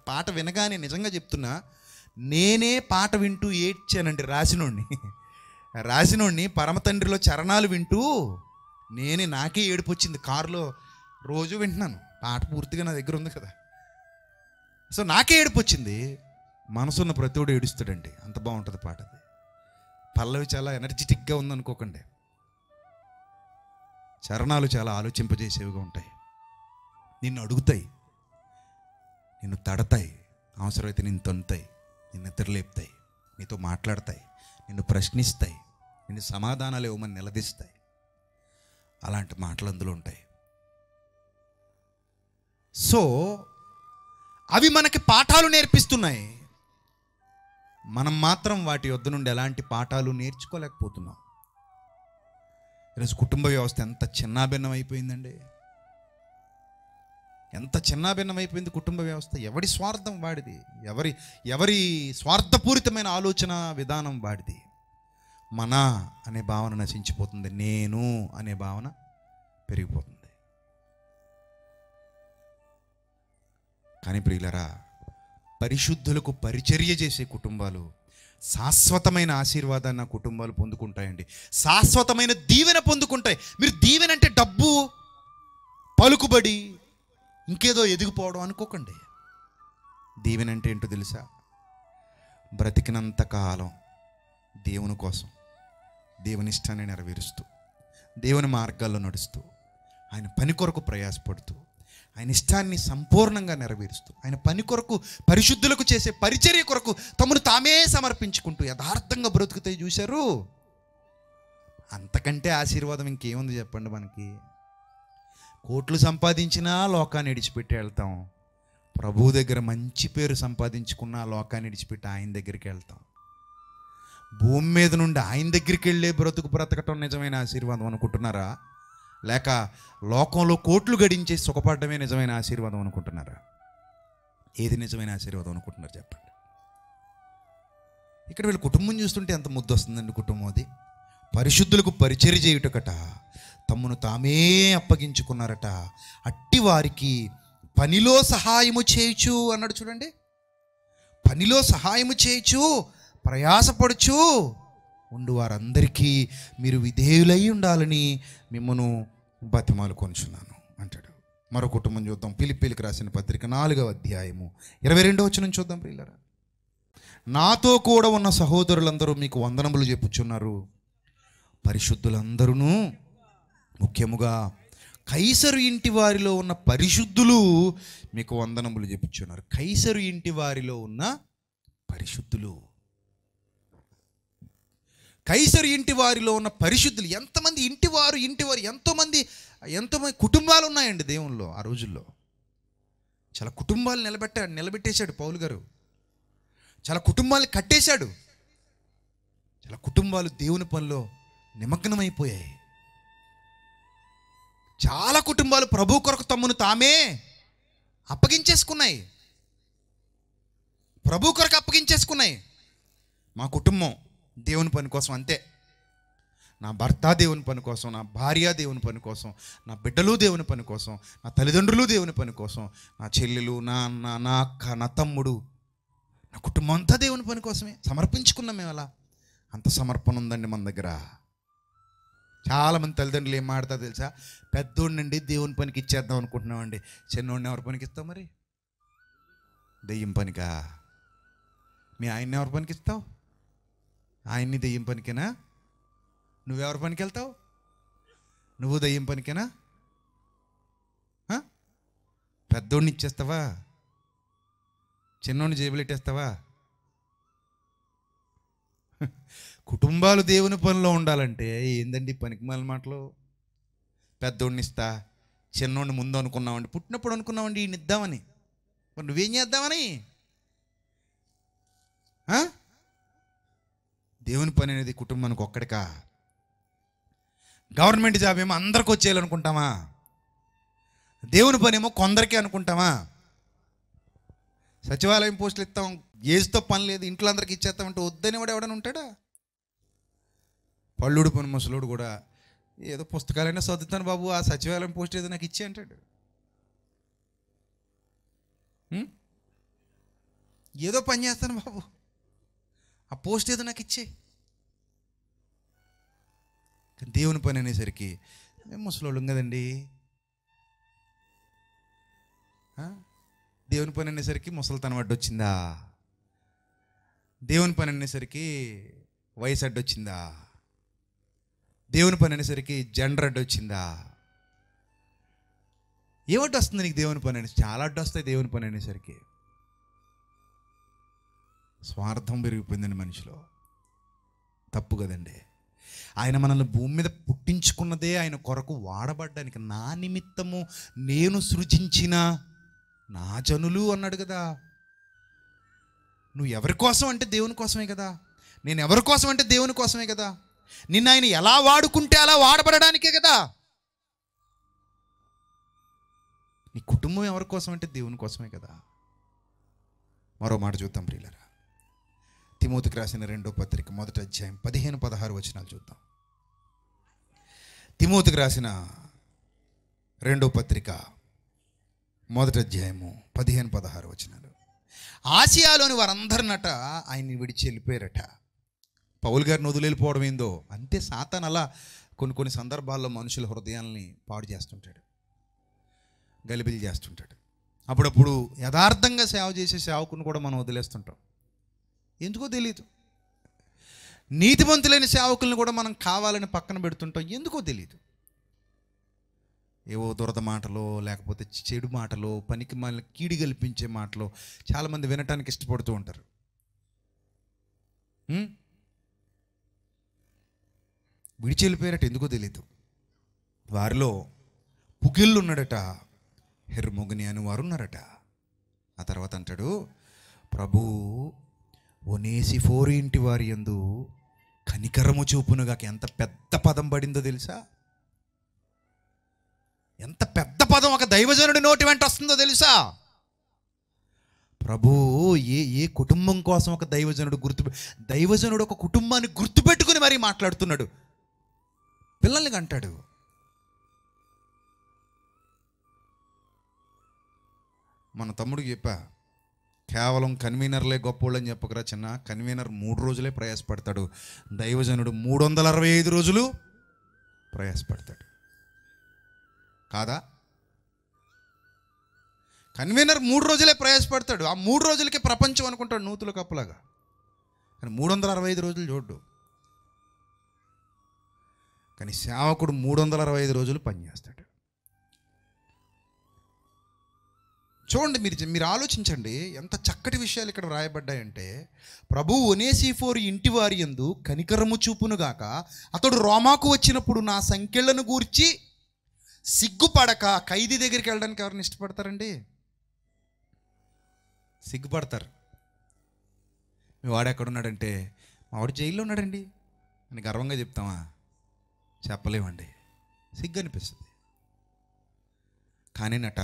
పాట వినగానే నిజంగా చెప్తున్నా నేనే పాట వింటూ ఏడ్చానండి రాసినోడిని రాసినోడిని పరమతండ్రిలో చరణాలు వింటూ నేనే నాకే ఏడుపు వచ్చింది కారులో రోజు వింటున్నాను పాట పూర్తిగా నా దగ్గర ఉంది కదా సో నాకే ఏడుపు వచ్చింది మనసున్న ప్రతి ఒడు ఏడుస్తాడండి అంత బాగుంటుంది పాట అది పల్లవి చాలా ఎనర్జెటిక్గా ఉందనుకోకండి చరణాలు చాలా ఆలోచింపజేసేవిగా ఉంటాయి నిన్ను అడుగుతాయి నిన్ను తడతాయి అవసరమైతే నిన్ను తొంతాయి నిన్ను నిద్రలేపుతాయి నీతో మాట్లాడతాయి నిన్ను ప్రశ్నిస్తాయి నిన్ను సమాధానాలు ఇవ్వమని నిలదీస్తాయి అలాంటి మాటలు అందులో ఉంటాయి సో అవి మనకి పాఠాలు నేర్పిస్తున్నాయి మనం మాత్రం వాటి వద్ద నుండి ఎలాంటి పాఠాలు నేర్చుకోలేకపోతున్నాం ఈరోజు కుటుంబ వ్యవస్థ ఎంత చిన్నాభిన్నం అయిపోయిందండి ఎంత చిన్నాభిన్నమైపోయింది కుటుంబ వ్యవస్థ ఎవరి స్వార్థం వాడిది ఎవరి ఎవరి స్వార్థపూరితమైన ఆలోచన విధానం వాడిది మన అనే భావన నశించిపోతుంది నేను అనే భావన పెరిగిపోతుంది కానీ ప్రియులరా పరిశుద్ధులకు పరిచర్య చేసే కుటుంబాలు శాశ్వతమైన ఆశీర్వాదాన్ని కుటుంబాలు పొందుకుంటాయండి శాశ్వతమైన దీవెన పొందుకుంటాయి మీరు దీవెన అంటే డబ్బు పలుకుబడి ఇంకేదో ఎదిగిపోవడం అనుకోకండి దీవెన అంటే ఏంటో తెలుసా బ్రతికినంత కాలం దేవుని కోసం దేవుని ఇష్టాన్ని నెరవేరుస్తూ దేవుని మార్గాల్లో నడుస్తూ ఆయన పని కొరకు ప్రయాసపడుతూ ఆయన ఇష్టాన్ని సంపూర్ణంగా నెరవేరుస్తూ ఆయన పని కొరకు పరిశుద్ధులకు చేసే పరిచర్య కొరకు తమను తామే సమర్పించుకుంటూ యథార్థంగా బ్రతుకుతాయి చూశారు అంతకంటే ఆశీర్వాదం ఇంకేముంది చెప్పండి మనకి కోట్లు సంపాదించినా లోకాన్ని విడిచిపెట్టి వెళ్తాం ప్రభు దగ్గర మంచి పేరు సంపాదించుకున్న లోకాన్ని విడిచిపెట్టి ఆయన దగ్గరికి వెళ్తాం భూమి మీద నుండి ఆయన దగ్గరికి వెళ్ళే బ్రతుకు బ్రతకటం నిజమైన ఆశీర్వాదం అనుకుంటున్నారా లేక లోకంలో కోట్లు గడించే సుఖపడమే నిజమైన ఆశీర్వాదం అనుకుంటున్నారా ఏది నిజమైన ఆశీర్వాదం అనుకుంటున్నారు చెప్పండి ఇక్కడ వీళ్ళు కుటుంబం చూస్తుంటే ఎంత ముద్దు వస్తుందండి కుటుంబం అది పరిశుద్ధులకు పరిచర్ చేయుటకట తమ్మును తామే అప్పగించుకున్నారట అట్టి వారికి పనిలో సహాయము చేయచు అన్నాడు చూడండి పనిలో సహాయము చేయచు ప్రయాసపడుచు ఉండు వారందరికీ మీరు విధేయులై ఉండాలని మిమ్మను బతిమాలు కొనుచున్నాను అంటాడు మరో కుటుంబం చూద్దాం పిలిపిలికి రాసిన పత్రిక నాలుగవ అధ్యాయము ఇరవై రెండవ నుంచి చూద్దాం ప్రియులరా నాతో కూడా ఉన్న సహోదరులందరూ మీకు వందనములు చెప్పుచున్నారు పరిశుద్ధులందరూ ముఖ్యముగా కైసరు ఇంటి వారిలో ఉన్న పరిశుద్ధులు మీకు వందనములు చెప్పుచున్నారు కైసరు ఇంటి వారిలో ఉన్న పరిశుద్ధులు కైసరు ఇంటి వారిలో ఉన్న పరిశుద్ధులు ఎంతమంది ఇంటివారు ఇంటివారు ఎంతోమంది ఎంతోమంది కుటుంబాలు ఉన్నాయండి దేవుల్లో ఆ రోజుల్లో చాలా కుటుంబాలు నిలబెట్ట నిలబెట్టేశాడు పౌలు గారు చాలా కుటుంబాలు కట్టేశాడు చాలా కుటుంబాలు దేవుని పనిలో నిమగ్నమైపోయాయి చాలా కుటుంబాలు ప్రభు కొరకు తమ్మును తామే అప్పగించేసుకున్నాయి ప్రభు కొరకు అప్పగించేసుకున్నాయి మా కుటుంబం దేవుని పని కోసం అంతే నా భర్త దేవుని పని కోసం నా భార్య దేవుని పని కోసం నా బిడ్డలు దేవుని పని కోసం నా తల్లిదండ్రులు దేవుని పని కోసం నా చెల్లెలు నా అన్న నా అక్క నా తమ్ముడు నా కుటుంబం అంతా దేవుని పని కోసమే సమర్పించుకున్నాం మేము అలా అంత సమర్పణ ఉందండి మన దగ్గర చాలామంది తల్లిదండ్రులు ఏం మాడతారు తెలుసా పెద్దోడినండి దేవుని పనికి ఇచ్చేద్దాం అనుకుంటున్నామండి చిన్నోడిని ఎవరి పనికి ఇస్తావు మరి దెయ్యం పనికా మీ ఆయన్ని ఎవరి పనికి ఇస్తావు ఆయన్ని దెయ్యం పనికినా నువ్వెవరి పనికి వెళ్తావు నువ్వు దయ్యం పనికినా పెద్దోడిని ఇచ్చేస్తావా చిన్నోడిని జేబులు ఇట్టేస్తావా కుటుంబాలు దేవుని పనిలో ఉండాలంటే ఏందండి మళ్ళీ మాటలు పెద్దోడిని ఇస్తా చిన్నోడిని ముందు అనుకున్నామండి పుట్టినప్పుడు అనుకున్నామండి ఈయన ఇద్దామని మరి నువ్వేం చేద్దామని దేవుని పని అనేది కుటుంబానికి ఒక్కడికా గవర్నమెంట్ జాబ్ ఏమో అందరికి వచ్చేయాలనుకుంటామా దేవుని పని ఏమో కొందరికే అనుకుంటామా సచివాలయం పోస్టులు ఇస్తాం ఏజ్తో పని లేదు ఇంట్లో అందరికి ఇచ్చేస్తామంటే వద్దని వాడు ఎవడని ఉంటాడా పళ్ళుడు పని ముసలోడు కూడా ఏదో పుస్తకాలైనా చదువుతాను బాబు ఆ సచివాలయం పోస్ట్ ఏదో నాకు ఇచ్చే అంటాడు ఏదో పని చేస్తాను బాబు ఆ పోస్ట్ ఏదో నాకు ఇచ్చే దేవుని పని అనేసరికి మేము ముసలోళ్ళం కదండి దేవుని పని అనేసరికి ముసలితనం అడ్డొచ్చిందా దేవుని పని అనేసరికి వయసు అడ్డొచ్చిందా దేవుని పని అనేసరికి జెండర్ అడ్డు వచ్చిందా ఏమడ్డు వస్తుంది నీకు దేవుని పని అనేసి చాలా అడ్డు వస్తాయి దేవుని పని అనేసరికి స్వార్థం పెరిగిపోయిందండి మనిషిలో తప్పు కదండి ఆయన మనల్ని భూమి మీద పుట్టించుకున్నదే ఆయన కొరకు వాడబడ్డానికి నా నిమిత్తము నేను సృజించిన నా జనులు అన్నాడు కదా నువ్వు ఎవరి కోసం అంటే దేవుని కోసమే కదా నేను ఎవరి కోసం అంటే దేవుని కోసమే కదా నిన్న ఆయన ఎలా వాడుకుంటే అలా వాడబడడానికే కదా నీ కుటుంబం ఎవరి కోసం అంటే దేవుని కోసమే కదా మరో మాట చూద్దాం ప్రియులరా తిమోతికి రాసిన రెండో పత్రిక మొదట అధ్యాయం పదిహేను పదహారు వచనాలు చూద్దాం తిమోతికి రాసిన రెండో పత్రిక మొదట అధ్యాయము పదిహేను పదహారు వచనాలు ఆసియాలోని వారందరినట ఆయన్ని విడిచి వెళ్ళిపోయారట పౌల్ గారిని వదిలేపోవడం ఏందో అంతే సాతాన్ అలా కొన్ని కొన్ని సందర్భాల్లో మనుషుల హృదయాల్ని పాడు చేస్తుంటాడు గలిబిలి చేస్తుంటాడు అప్పుడప్పుడు యథార్థంగా సేవ చేసే సేవకుని కూడా మనం వదిలేస్తుంటాం ఎందుకో తెలియదు నీతివంతులైన సేవకుల్ని కూడా మనం కావాలని పక్కన పెడుతుంటాం ఎందుకో తెలియదు ఏవో దురద మాటలో లేకపోతే చెడు మాటలో పనికి మనల్ని కీడి కల్పించే మాటలో చాలామంది వినటానికి ఇష్టపడుతూ ఉంటారు విడిచెళ్ళిపోయినట్టు ఎందుకో తెలియదు వారిలో పుగిళ్ళు ఉన్నాడట హెర్మోగని అని వారు ఉన్నారట ఆ తర్వాత అంటాడు ప్రభు ఒనేసి ఫోర్ ఇంటి వారి ఎందు కనికరము చూపునుగాక ఎంత పెద్ద పదం పడిందో తెలుసా ఎంత పెద్ద పదం ఒక దైవజనుడి నోటి వెంట వస్తుందో తెలుసా ప్రభు ఏ ఏ కుటుంబం కోసం ఒక దైవజనుడు గుర్తు దైవజనుడు ఒక కుటుంబాన్ని గుర్తుపెట్టుకుని మరీ మాట్లాడుతున్నాడు పిల్లల్ని అంటాడు మన తమ్ముడికి చెప్పా కేవలం కన్వీనర్లే గొప్ప వాళ్ళని చెప్పకరా చిన్న కన్వీనర్ మూడు రోజులే ప్రయాసపడతాడు దైవజనుడు మూడు వందల అరవై ఐదు రోజులు ప్రయాసపడతాడు కాదా కన్వీనర్ మూడు రోజులే ప్రయాసపడతాడు ఆ మూడు రోజులకి ప్రపంచం అనుకుంటాడు నూతుల కప్పులాగా కానీ మూడు వందల అరవై ఐదు రోజులు చూడ్డు కానీ సేవకుడు మూడు వందల అరవై ఐదు రోజులు పనిచేస్తాడు చూడండి మీరు మీరు ఆలోచించండి ఎంత చక్కటి విషయాలు ఇక్కడ వ్రాయబడ్డాయంటే ప్రభు ఫోర్ ఇంటి వారి ఎందు కనికరము చూపునుగాక అతడు రోమాకు వచ్చినప్పుడు నా సంఖ్యలను గూర్చి సిగ్గుపడక ఖైదీ దగ్గరికి వెళ్ళడానికి ఎవరిని ఇష్టపడతారండి సిగ్గుపడతారు మీ వాడు ఎక్కడున్నాడంటే మా వాడు జైల్లో ఉన్నాడండి అని గర్వంగా చెప్తామా చెప్పలేమండి సిగ్గు అనిపిస్తుంది కానీనట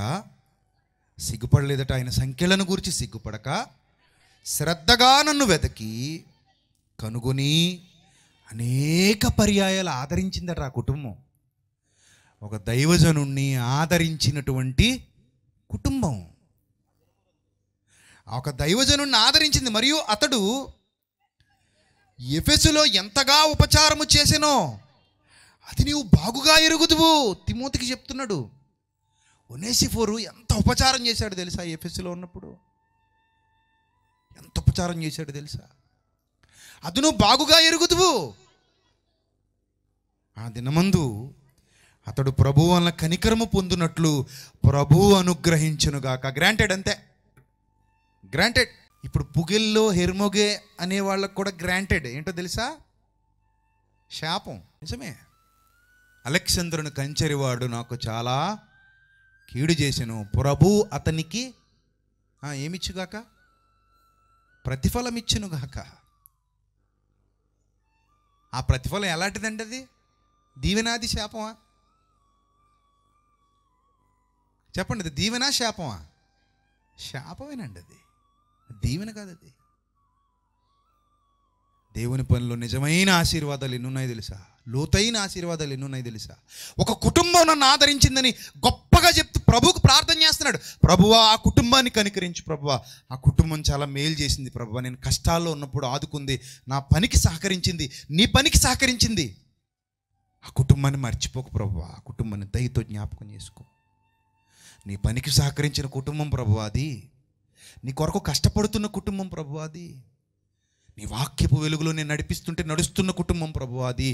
సిగ్గుపడలేదట ఆయన సంఖ్యలను గురించి సిగ్గుపడక శ్రద్ధగా నన్ను వెతకి కనుగొని అనేక పర్యాయాలు ఆదరించిందట ఆ కుటుంబం ఒక దైవజనుణ్ణి ఆదరించినటువంటి కుటుంబం ఒక దైవజనుణ్ణి ఆదరించింది మరియు అతడు ఎఫెసులో ఎంతగా ఉపచారము చేసినో అది నీవు బాగుగా ఎరుగుదువు తిమోతికి చెప్తున్నాడు ఒనేసిఫోరు ఎంత ఉపచారం చేశాడు తెలుసా ఎఫ్ఎస్లో ఉన్నప్పుడు ఎంత ఉపచారం చేశాడు తెలుసా అది నువ్వు బాగుగా ఎరుగుదువు ఆ దినమందు అతడు ప్రభు వల్ల కనికరము పొందినట్లు ప్రభు అనుగ్రహించునుగాక గ్రాంటెడ్ అంతే గ్రాంటెడ్ ఇప్పుడు పుగెల్లో హెర్మోగే అనే వాళ్ళకు కూడా గ్రాంటెడ్ ఏంటో తెలుసా శాపం నిజమే అలెక్సాంద్రుని కంచెరివాడు నాకు చాలా కీడు చేశాను ప్రభు అతనికి ఏమిచ్చుగాక ప్రతిఫలం ఇచ్చునుగాక ఆ ప్రతిఫలం ఎలాంటిదండి అది దీవెనాది శాపమా చెప్పండి అది దీవెనా శాపమా శాపమేనండి అది దీవెన కాదు అది దేవుని పనిలో నిజమైన ఆశీర్వాదాలు ఎన్నున్నాయో తెలుసా లోతైన ఆశీర్వాదాలు ఎన్నున్నాయి తెలుసా ఒక కుటుంబం నన్ను ఆదరించిందని గొప్పగా చెప్తూ ప్రభుకు ప్రార్థన చేస్తున్నాడు ప్రభువా ఆ కుటుంబాన్ని కనికరించు ప్రభువా ఆ కుటుంబం చాలా మేలు చేసింది ప్రభువా నేను కష్టాల్లో ఉన్నప్పుడు ఆదుకుంది నా పనికి సహకరించింది నీ పనికి సహకరించింది ఆ కుటుంబాన్ని మర్చిపోకు ప్రభువా ఆ కుటుంబాన్ని దయతో జ్ఞాపకం చేసుకో నీ పనికి సహకరించిన కుటుంబం ప్రభు అది నీ కొరకు కష్టపడుతున్న కుటుంబం ప్రభు అది నీ వాక్యపు వెలుగులో నేను నడిపిస్తుంటే నడుస్తున్న కుటుంబం ప్రభు అది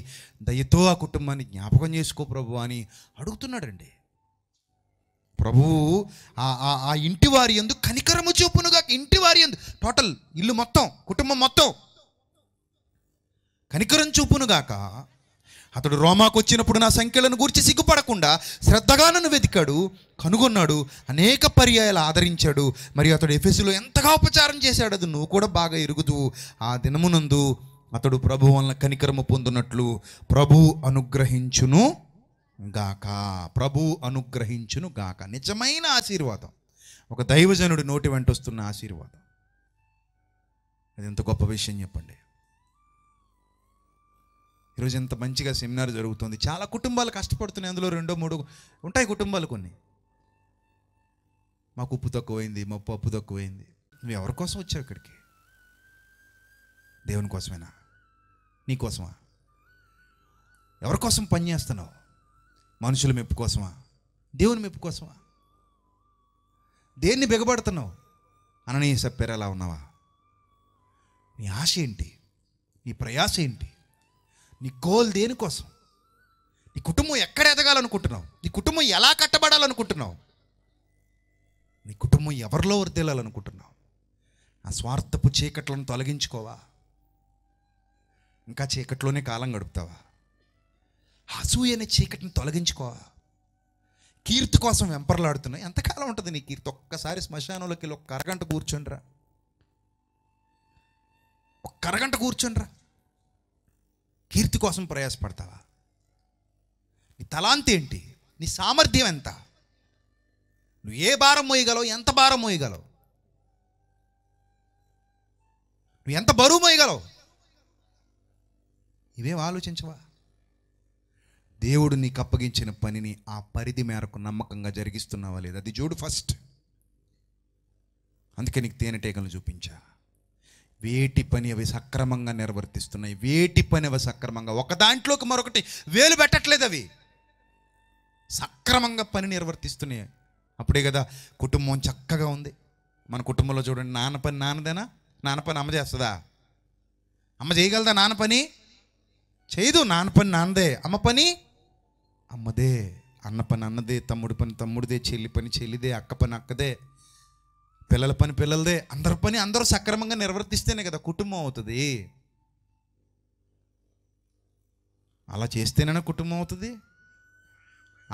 దయతో ఆ కుటుంబాన్ని జ్ఞాపకం చేసుకో ప్రభు అని అడుగుతున్నాడండి ప్రభు ఆ ఇంటి వారి ఎందు కనికరము చూపునుగా ఇంటి వారి ఎందు టోటల్ ఇల్లు మొత్తం కుటుంబం మొత్తం కనికరం చూపునుగాక అతడు రోమాకు వచ్చినప్పుడు నా సంఖ్యలను గూర్చి సిగ్గుపడకుండా శ్రద్ధగా నన్ను వెతికాడు కనుగొన్నాడు అనేక పర్యాయాలు ఆదరించాడు మరియు అతడు ఎఫెసులో ఎంతగా ఉపచారం చేశాడు అది నువ్వు కూడా బాగా ఎరుగుతూ ఆ దినమునందు అతడు ప్రభు వలన కనికరము పొందునట్లు ప్రభు అనుగ్రహించును గాక ప్రభు అనుగ్రహించును గాక నిజమైన ఆశీర్వాదం ఒక దైవజనుడి నోటి వెంట వస్తున్న ఆశీర్వాదం అది ఎంత గొప్ప విషయం చెప్పండి ఈరోజు ఎంత మంచిగా సెమినార్ జరుగుతుంది చాలా కుటుంబాలు కష్టపడుతున్నాయి అందులో రెండో మూడు ఉంటాయి కుటుంబాలు కొన్ని మాకు ఉప్పు తక్కువైంది మా పప్పు తక్కువైంది నువ్వు ఎవరి కోసం వచ్చావు ఇక్కడికి దేవుని కోసమేనా నీ కోసమా ఎవరి కోసం పని చేస్తున్నావు మనుషుల మెప్పు కోసమా దేవుని మెప్పు కోసమా దేన్ని బిగబడుతున్నావు అననీయ సప్పేరు అలా ఉన్నావా నీ ఆశ ఏంటి నీ ప్రయాస ఏంటి నీ గోల్ దేనికోసం నీ కుటుంబం ఎక్కడ ఎదగాలనుకుంటున్నావు నీ కుటుంబం ఎలా కట్టబడాలనుకుంటున్నావు నీ కుటుంబం ఎవరిలో వర్దిల్లాలనుకుంటున్నావు ఆ స్వార్థపు చీకట్లను తొలగించుకోవా ఇంకా చీకట్లోనే కాలం గడుపుతావా అసూయ అనే చీకటిని తొలగించుకోవా కీర్తి కోసం వెంపర్లాడుతున్నావు ఎంతకాలం ఉంటుంది నీ కీర్తి ఒక్కసారి శ్మశానంలోకి వెళ్ళి ఒక్క అరగంట కూర్చుండ్రా ఒక్క అరగంట కూర్చుండ్రా కీర్తి కోసం ప్రయాసపడతావా నీ తలాంతి ఏంటి నీ సామర్థ్యం ఎంత నువ్వు ఏ భారం మోయగలవు ఎంత భారం మోయగలవు నువ్వు ఎంత బరువు మోయగలవు ఇవేం ఆలోచించవా దేవుడు నీకు అప్పగించిన పనిని ఆ పరిధి మేరకు నమ్మకంగా జరిగిస్తున్నావా లేదా అది చూడు ఫస్ట్ అందుకే నీకు తేనెటీకలు చూపించా వేటి పని అవి సక్రమంగా నిర్వర్తిస్తున్నాయి వేటి పని అవి సక్రమంగా ఒక దాంట్లోకి మరొకటి వేలు పెట్టట్లేదు అవి సక్రమంగా పని నిర్వర్తిస్తున్నాయి అప్పుడే కదా కుటుంబం చక్కగా ఉంది మన కుటుంబంలో చూడండి నాన్న పని నాన్నదేనా నాన్న పని అమ్మ చేస్తుందా అమ్మ చేయగలదా నాన్న పని చేయదు నాన్న పని నాన్నదే అమ్మ పని అమ్మదే అన్న పని అన్నదే తమ్ముడు పని తమ్ముడిదే చెల్లి పని చెల్లిదే అక్క పని అక్కదే పిల్లల పని పిల్లలదే అందరి పని అందరూ సక్రమంగా నిర్వర్తిస్తేనే కదా కుటుంబం అవుతుంది అలా చేస్తేనే కుటుంబం అవుతుంది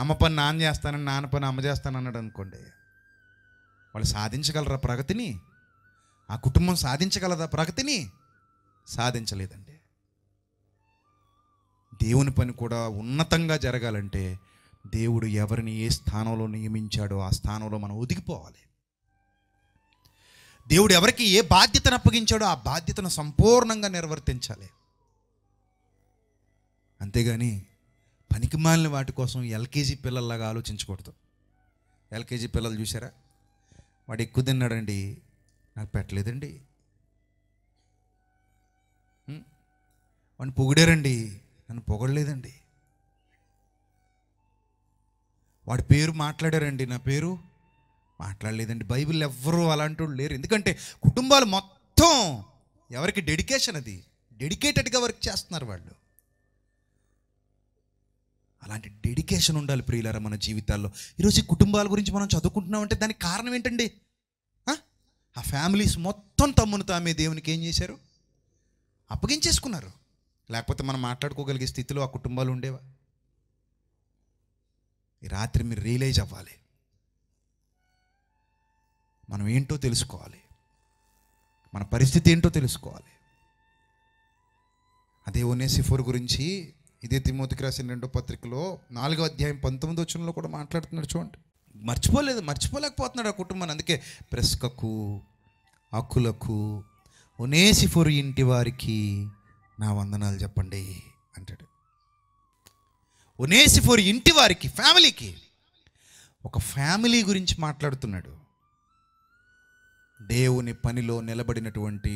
అమ్మ పని నాన్న చేస్తానని నాన్న పని అమ్మ చేస్తాను అన్నాడు అనుకోండి వాళ్ళు సాధించగలరా ప్రగతిని ఆ కుటుంబం సాధించగలదా ప్రగతిని సాధించలేదండి దేవుని పని కూడా ఉన్నతంగా జరగాలంటే దేవుడు ఎవరిని ఏ స్థానంలో నియమించాడో ఆ స్థానంలో మనం ఒదిగిపోవాలి దేవుడు ఎవరికి ఏ బాధ్యతను అప్పగించాడో ఆ బాధ్యతను సంపూర్ణంగా నిర్వర్తించాలి అంతేగాని పనికిమాలిన వాటి కోసం ఎల్కేజీ పిల్లల్లాగా ఆలోచించకూడదు ఎల్కేజీ పిల్లలు చూసారా వాడు ఎక్కువ తిన్నాడండి నాకు పెట్టలేదండి వాడిని పొగిడారండి నన్ను పొగడలేదండి వాడి పేరు మాట్లాడారండి నా పేరు మాట్లాడలేదండి బైబిల్ ఎవ్వరూ అలాంటి లేరు ఎందుకంటే కుటుంబాలు మొత్తం ఎవరికి డెడికేషన్ అది డెడికేటెడ్గా వర్క్ చేస్తున్నారు వాళ్ళు అలాంటి డెడికేషన్ ఉండాలి ప్రియులారా మన జీవితాల్లో ఈరోజు ఈ కుటుంబాల గురించి మనం చదువుకుంటున్నాం దానికి కారణం ఏంటండి ఆ ఫ్యామిలీస్ మొత్తం తమ్మును తామే దేవునికి ఏం చేశారు అప్పగించేసుకున్నారు లేకపోతే మనం మాట్లాడుకోగలిగే స్థితిలో ఆ కుటుంబాలు ఉండేవా ఈ రాత్రి మీరు రియలైజ్ అవ్వాలి మనం ఏంటో తెలుసుకోవాలి మన పరిస్థితి ఏంటో తెలుసుకోవాలి అదే ఫోర్ గురించి ఇదే తిమోతికి రాసిన రెండో పత్రికలో నాలుగో అధ్యాయం పంతొమ్మిది వచనంలో కూడా మాట్లాడుతున్నాడు చూడండి మర్చిపోలేదు మర్చిపోలేకపోతున్నాడు ఆ కుటుంబాన్ని అందుకే ప్రెస్కకు అక్కులకు ఒనేసిఫోర్ ఇంటి వారికి నా వందనాలు చెప్పండి అంటాడు ఒనేసిఫోర్ ఇంటి వారికి ఫ్యామిలీకి ఒక ఫ్యామిలీ గురించి మాట్లాడుతున్నాడు దేవుని పనిలో నిలబడినటువంటి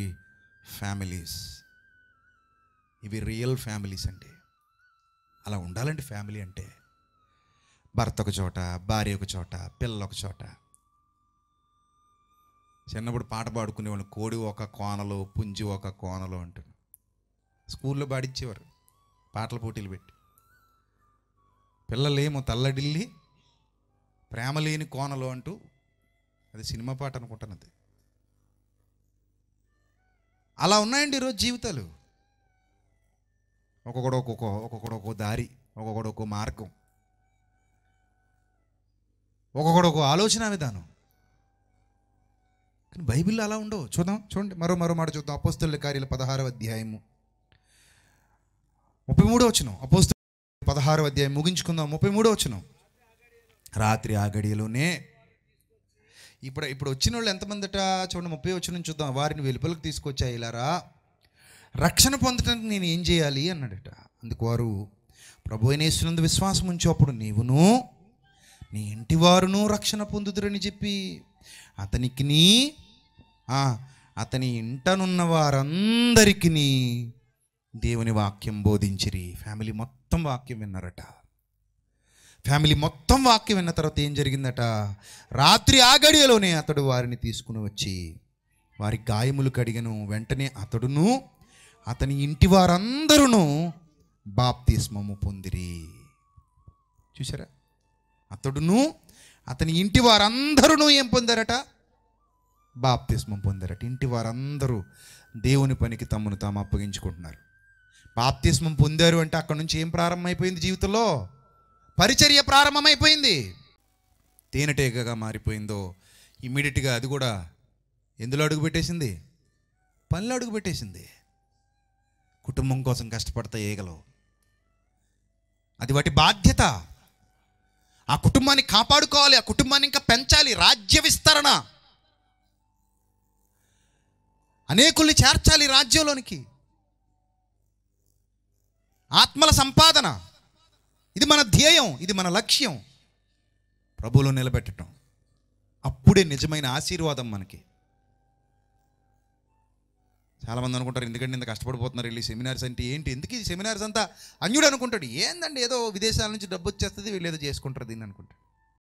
ఫ్యామిలీస్ ఇవి రియల్ ఫ్యామిలీస్ అండి అలా ఉండాలండి ఫ్యామిలీ అంటే భర్త ఒక చోట భార్య ఒక చోట పిల్లలు ఒక చోట చిన్నప్పుడు పాట పాడుకునేవాళ్ళు కోడి ఒక కోనలో పుంజి ఒక కోనలో అంటారు స్కూల్లో పాడించేవారు పాటల పోటీలు పెట్టి పిల్లలేమో తల్లడిల్లి ప్రేమ లేని కోనలో అంటూ అది సినిమా పాట అనుకుంటాను అది అలా ఉన్నాయండి ఈరోజు జీవితాలు ఒక్కొక్కడు ఒక్కొక్క ఒక్కొక్కడు ఒక్కో దారి ఒక్కొక్కడు ఒక్కో మార్గం ఒక్కొక్కడు ఒక్కో ఆలోచన విధానం కానీ బైబిల్లో అలా ఉండవు చూద్దాం చూడండి మరో మరో మాట చూద్దాం అపోస్తుల కార్యాలు పదహారవ అధ్యాయము ముప్పై మూడో వచ్చిన అపోస్తు పదహారవ అధ్యాయం ముగించుకుందాం ముప్పై మూడో వచ్చిన రాత్రి ఆ గడియలోనే ఇప్పుడు ఇప్పుడు వచ్చిన వాళ్ళు ఎంతమందిట చూడండి ముప్పై వచ్చిన చూద్దాం వారిని వెలుపలకు తీసుకొచ్చాయి ఇలారా రక్షణ పొందటానికి నేను ఏం చేయాలి అన్నాడట అందుకు వారు ప్రభు అయినేసినందు విశ్వాసం ఉంచేప్పుడు అప్పుడు నీవును నీ ఇంటి వారును రక్షణ పొందుదురని చెప్పి అతనికి నీ అతని ఇంటనున్న వారందరికీ దేవుని వాక్యం బోధించిరి ఫ్యామిలీ మొత్తం వాక్యం విన్నారట ఫ్యామిలీ మొత్తం వాక్యం విన్న తర్వాత ఏం జరిగిందట రాత్రి ఆ గడియలోనే అతడు వారిని తీసుకుని వచ్చి వారి గాయములు కడిగను వెంటనే అతడును అతని ఇంటి వారందరూ బాప్తిస్మము పొందిరి చూసారా అతడును అతని ఇంటి వారందరూ ఏం పొందారట బాప్తిస్మం పొందారట ఇంటి వారందరూ దేవుని పనికి తమ్మును తాము అప్పగించుకుంటున్నారు బాప్తిస్మం పొందారు అంటే అక్కడ నుంచి ఏం ప్రారంభమైపోయింది జీవితంలో పరిచర్య ప్రారంభమైపోయింది తేనెటీగగా మారిపోయిందో ఇమ్మీడియట్గా అది కూడా ఎందులో అడుగు పెట్టేసింది పనిలో అడుగు పెట్టేసింది కుటుంబం కోసం కష్టపడతా ఏగలవు అది వాటి బాధ్యత ఆ కుటుంబాన్ని కాపాడుకోవాలి ఆ కుటుంబాన్ని ఇంకా పెంచాలి రాజ్య విస్తరణ అనేకుల్ని చేర్చాలి రాజ్యంలోనికి ఆత్మల సంపాదన ఇది మన ధ్యేయం ఇది మన లక్ష్యం ప్రభువులు నిలబెట్టడం అప్పుడే నిజమైన ఆశీర్వాదం మనకి చాలామంది అనుకుంటారు ఎందుకంటే ఇంత కష్టపడిపోతున్నారు వెళ్ళి సెమినార్స్ అంటే ఏంటి ఎందుకు ఈ సెమినార్స్ అంతా అన్యుడు అనుకుంటాడు ఏందండి ఏదో విదేశాల నుంచి డబ్బు వచ్చేస్తుంది వీళ్ళు ఏదో చేసుకుంటారు దీన్ని అనుకుంటాడు